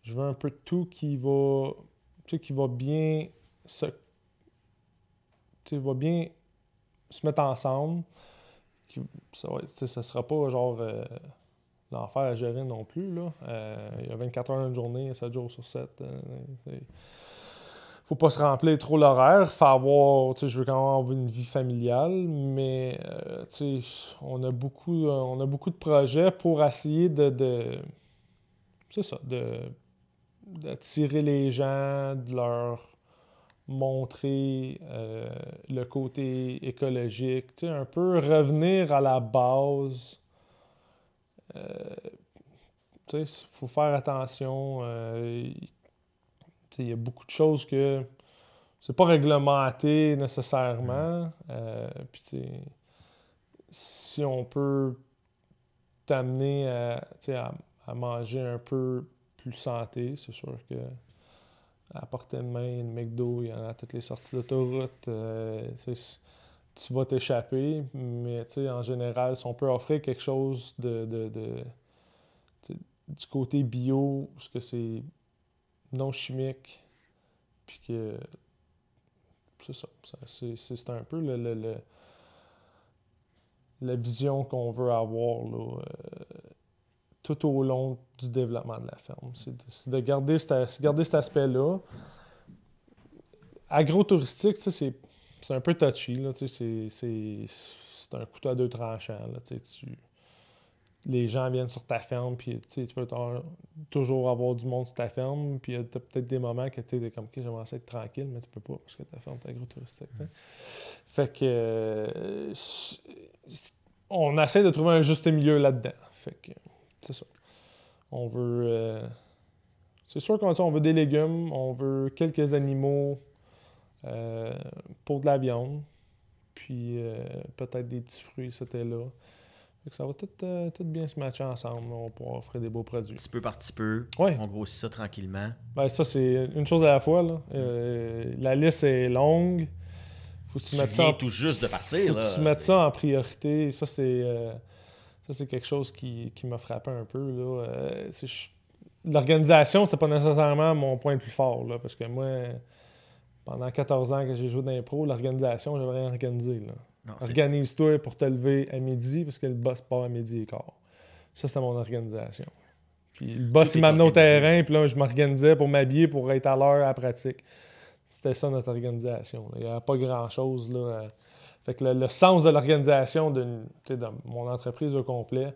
je veux un peu de tout qui va, tu qui va bien se, tu bien se mettre ensemble. Qui, ça, ne sera pas genre l'enfer à gérer non plus. Là. Euh, il y a 24 heures une journée, 7 jours sur 7. Euh, faut pas se remplir trop l'horaire. Faut avoir, tu sais, je veux quand même avoir une vie familiale, mais euh, tu sais, on a beaucoup, on a beaucoup de projets pour essayer de, de c'est ça, de d'attirer les gens, de leur montrer le côté écologique, tu sais, un peu revenir à la base euh, il faut faire attention. Euh, il y a beaucoup de choses que c'est pas réglementé nécessairement. Mm. Euh, si on peut t'amener à, manger un peu plus santé, c'est sûr que à portée de main, une McDo, il y en a toutes les sorties d'autoroute. Euh, tu vas t'échapper, mais en général, si on peut offrir quelque chose de, du côté bio, ce que c'est non chimique, puis que c'est ça, c'est un peu le, la vision qu'on veut avoir euh, tout au long du développement de la ferme. C'est de, garder, garder cet aspect-là. Agrotouristique, c'est c'est un peu touchy. Là, c'est, c'est, un couteau à deux tranchants. Là, tu, les gens viennent sur ta ferme, puis tu peux toujours avoir du monde sur ta ferme, puis euh, tu as peut-être des moments que tu es comme, OK, j'aimerais être tranquille, mais tu peux pas parce que ta ferme est agro-touristique. Fait que. Euh, on essaie de trouver un juste milieu là-dedans. Fait que, c'est ça. On veut. Euh, c'est sûr qu'on on veut des légumes, on veut quelques animaux, euh, pour de la viande, puis euh, peut-être des petits fruits, c'était là. ça va euh, tout, bien se matcher ensemble. pour On offrir des beaux produits. Petit peu par petit peu. On grossit ça tranquillement. Ben, ça, c'est une chose à la fois. Là. la liste est longue. Faut tu, tout juste de partir. Faut Que tu mettes ça en priorité. Ça, c'est quelque chose qui, qui m'a frappé un peu. L'organisation, c'est pas nécessairement mon point le plus fort. parce que moi, pendant 14 ans que j'ai joué d'impro, l'organisation, j'avais rien organisé. Organise-toi pour te lever à midi, parce que le boss part à midi et quart. Ça, c'était mon organisation. Puis le boss, il m'amenait au terrain, puis là, je m'organisais pour m'habiller, pour être à l'heure à la pratique. C'était ça notre organisation. Il n'y avait pas grand-chose. Fait que le, sens de l'organisation de, mon entreprise au complet,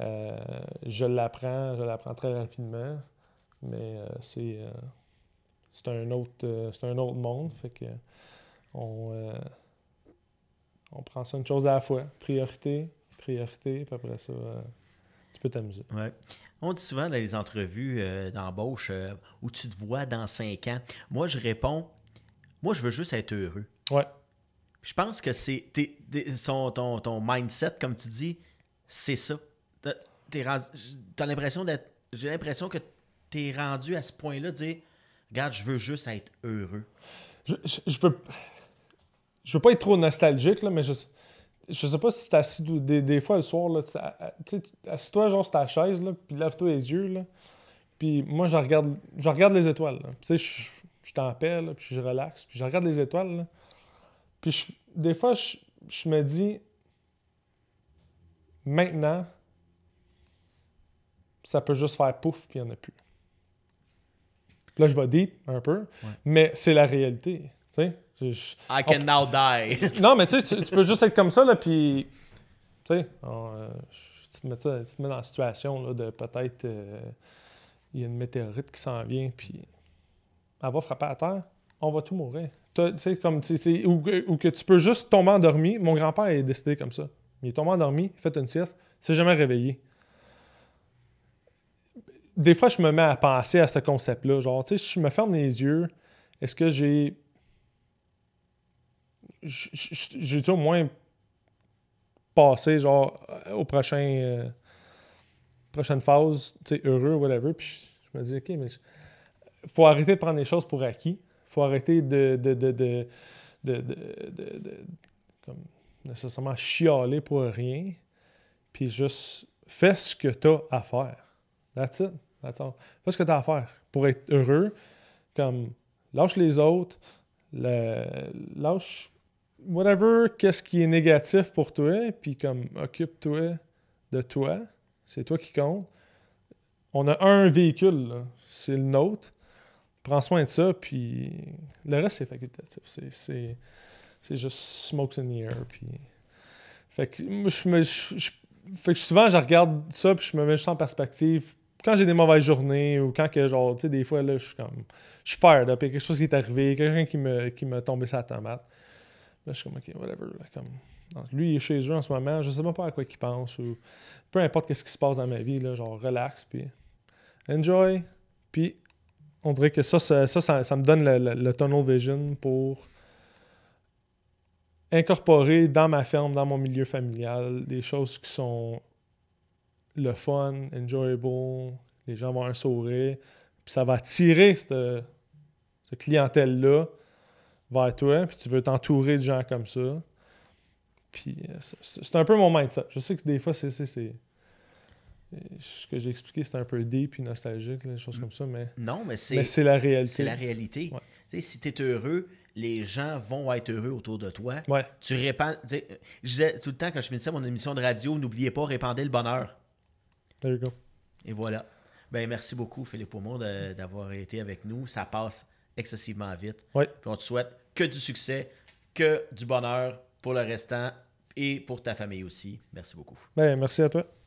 euh, je l'apprends, je l'apprends très rapidement. Mais euh, c'est. Euh, c'est un autre euh, c'est un autre monde. Fait que euh, on, prend ça une chose à la fois. Priorité, priorité, puis après ça, euh, tu peux t'amuser. Ouais. On dit souvent dans les entrevues d'embauche où tu te vois dans cinq ans. Moi, je réponds, moi, je veux juste être heureux. Ouais. je pense que c'est ton, ton, mindset, comme tu dis, c'est ça. T'as l'impression d'être. J'ai l'impression que tu es rendu à ce point-là de dire regarde, je veux juste être heureux. Je, je, veux, pas être trop nostalgique, là, mais je, je sais pas si tu assis des, des, fois le soir, là, assis-toi genre sur ta chaise, là, puis lève-toi les yeux, là, puis moi, je regarde, je regarde les étoiles. Tu je, t'appelle t'en puis je relaxe, puis je regarde les étoiles, Puis des fois, je, me dis, maintenant, ça peut juste faire pouf, puis il en a plus. Là, je vais deep un peu, mais c'est la réalité. I can now die. non, mais tu sais, tu, peux juste être comme ça, là, puis. Tu sais, euh, te mets, dans la situation de peut-être. Euh, il y a une météorite qui s'en vient, puis. Elle va frapper à terre, on va tout mourir. Tu comme. Ou, ou que tu peux juste tomber endormi. Mon grand-père est décidé comme ça. Il est tombé endormi, il fait une sieste, il s'est jamais réveillé des fois, je me mets à penser à ce concept-là. Genre, tu sais, je me ferme les yeux. Est-ce que j'ai. J'ai au moins passé genre, euh, au prochain. Euh, prochaine phase, tu sais, heureux, whatever. Puis je me dis, OK, mais. Faut arrêter de prendre les choses pour acquis. Faut arrêter de. de, de, de, nécessairement chialer pour rien. Puis juste fais ce que tu as à faire. That's it. That's all. Fais ce que tu as à faire pour être heureux. Comme, lâche les autres, lâche whatever, qu'est-ce qui est négatif pour toi, puis comme, occupe-toi de toi. C'est toi qui compte. On a un véhicule, c'est le nôtre. Prends soin de ça, puis le reste, c'est facultatif. C'est juste smokes in the air, puis... Fait que, je me, souvent, je regarde ça, puis je me mets juste en perspective quand j'ai des mauvaises journées ou quand que genre, tu sais, des fois, là, je suis comme. Je suis fired up, quelque chose qui est arrivé, quelqu'un qui me qui m'a tombé sa tomate. Là, je suis comme, ok, whatever. lui, il est chez eux en ce moment, je ne sais même pas à quoi il pense ou peu importe ce qui se passe dans ma vie, là, genre, relax, puis enjoy. Puis on dirait que ça, ça, ça, me donne le, tunnel vision pour incorporer dans ma ferme, dans mon milieu familial, des choses qui sont le fun, enjoyable, les gens vont un sourire, puis ça va attirer cette, clientèle-là vers toi, puis tu veux t'entourer de gens comme ça. Puis euh, c'est un peu mon mindset. Je sais que des fois, c'est. Ce que j'ai expliqué, c'est un peu deep puis nostalgique, des choses mm. comme ça, mais. Non, mais c'est. la réalité. C'est la réalité. si tu es heureux, les gens vont être heureux autour de toi. Ouais. Tu répands. tout le temps quand je finissais mon émission de radio, n'oubliez pas, répandez le bonheur. Et voilà. Ben, merci beaucoup, Philippe Aumont, d'avoir été avec nous. Ça passe excessivement vite. Oui. on te souhaite que du succès, que du bonheur pour le restant et pour ta famille aussi. Merci beaucoup. Ben, merci à toi.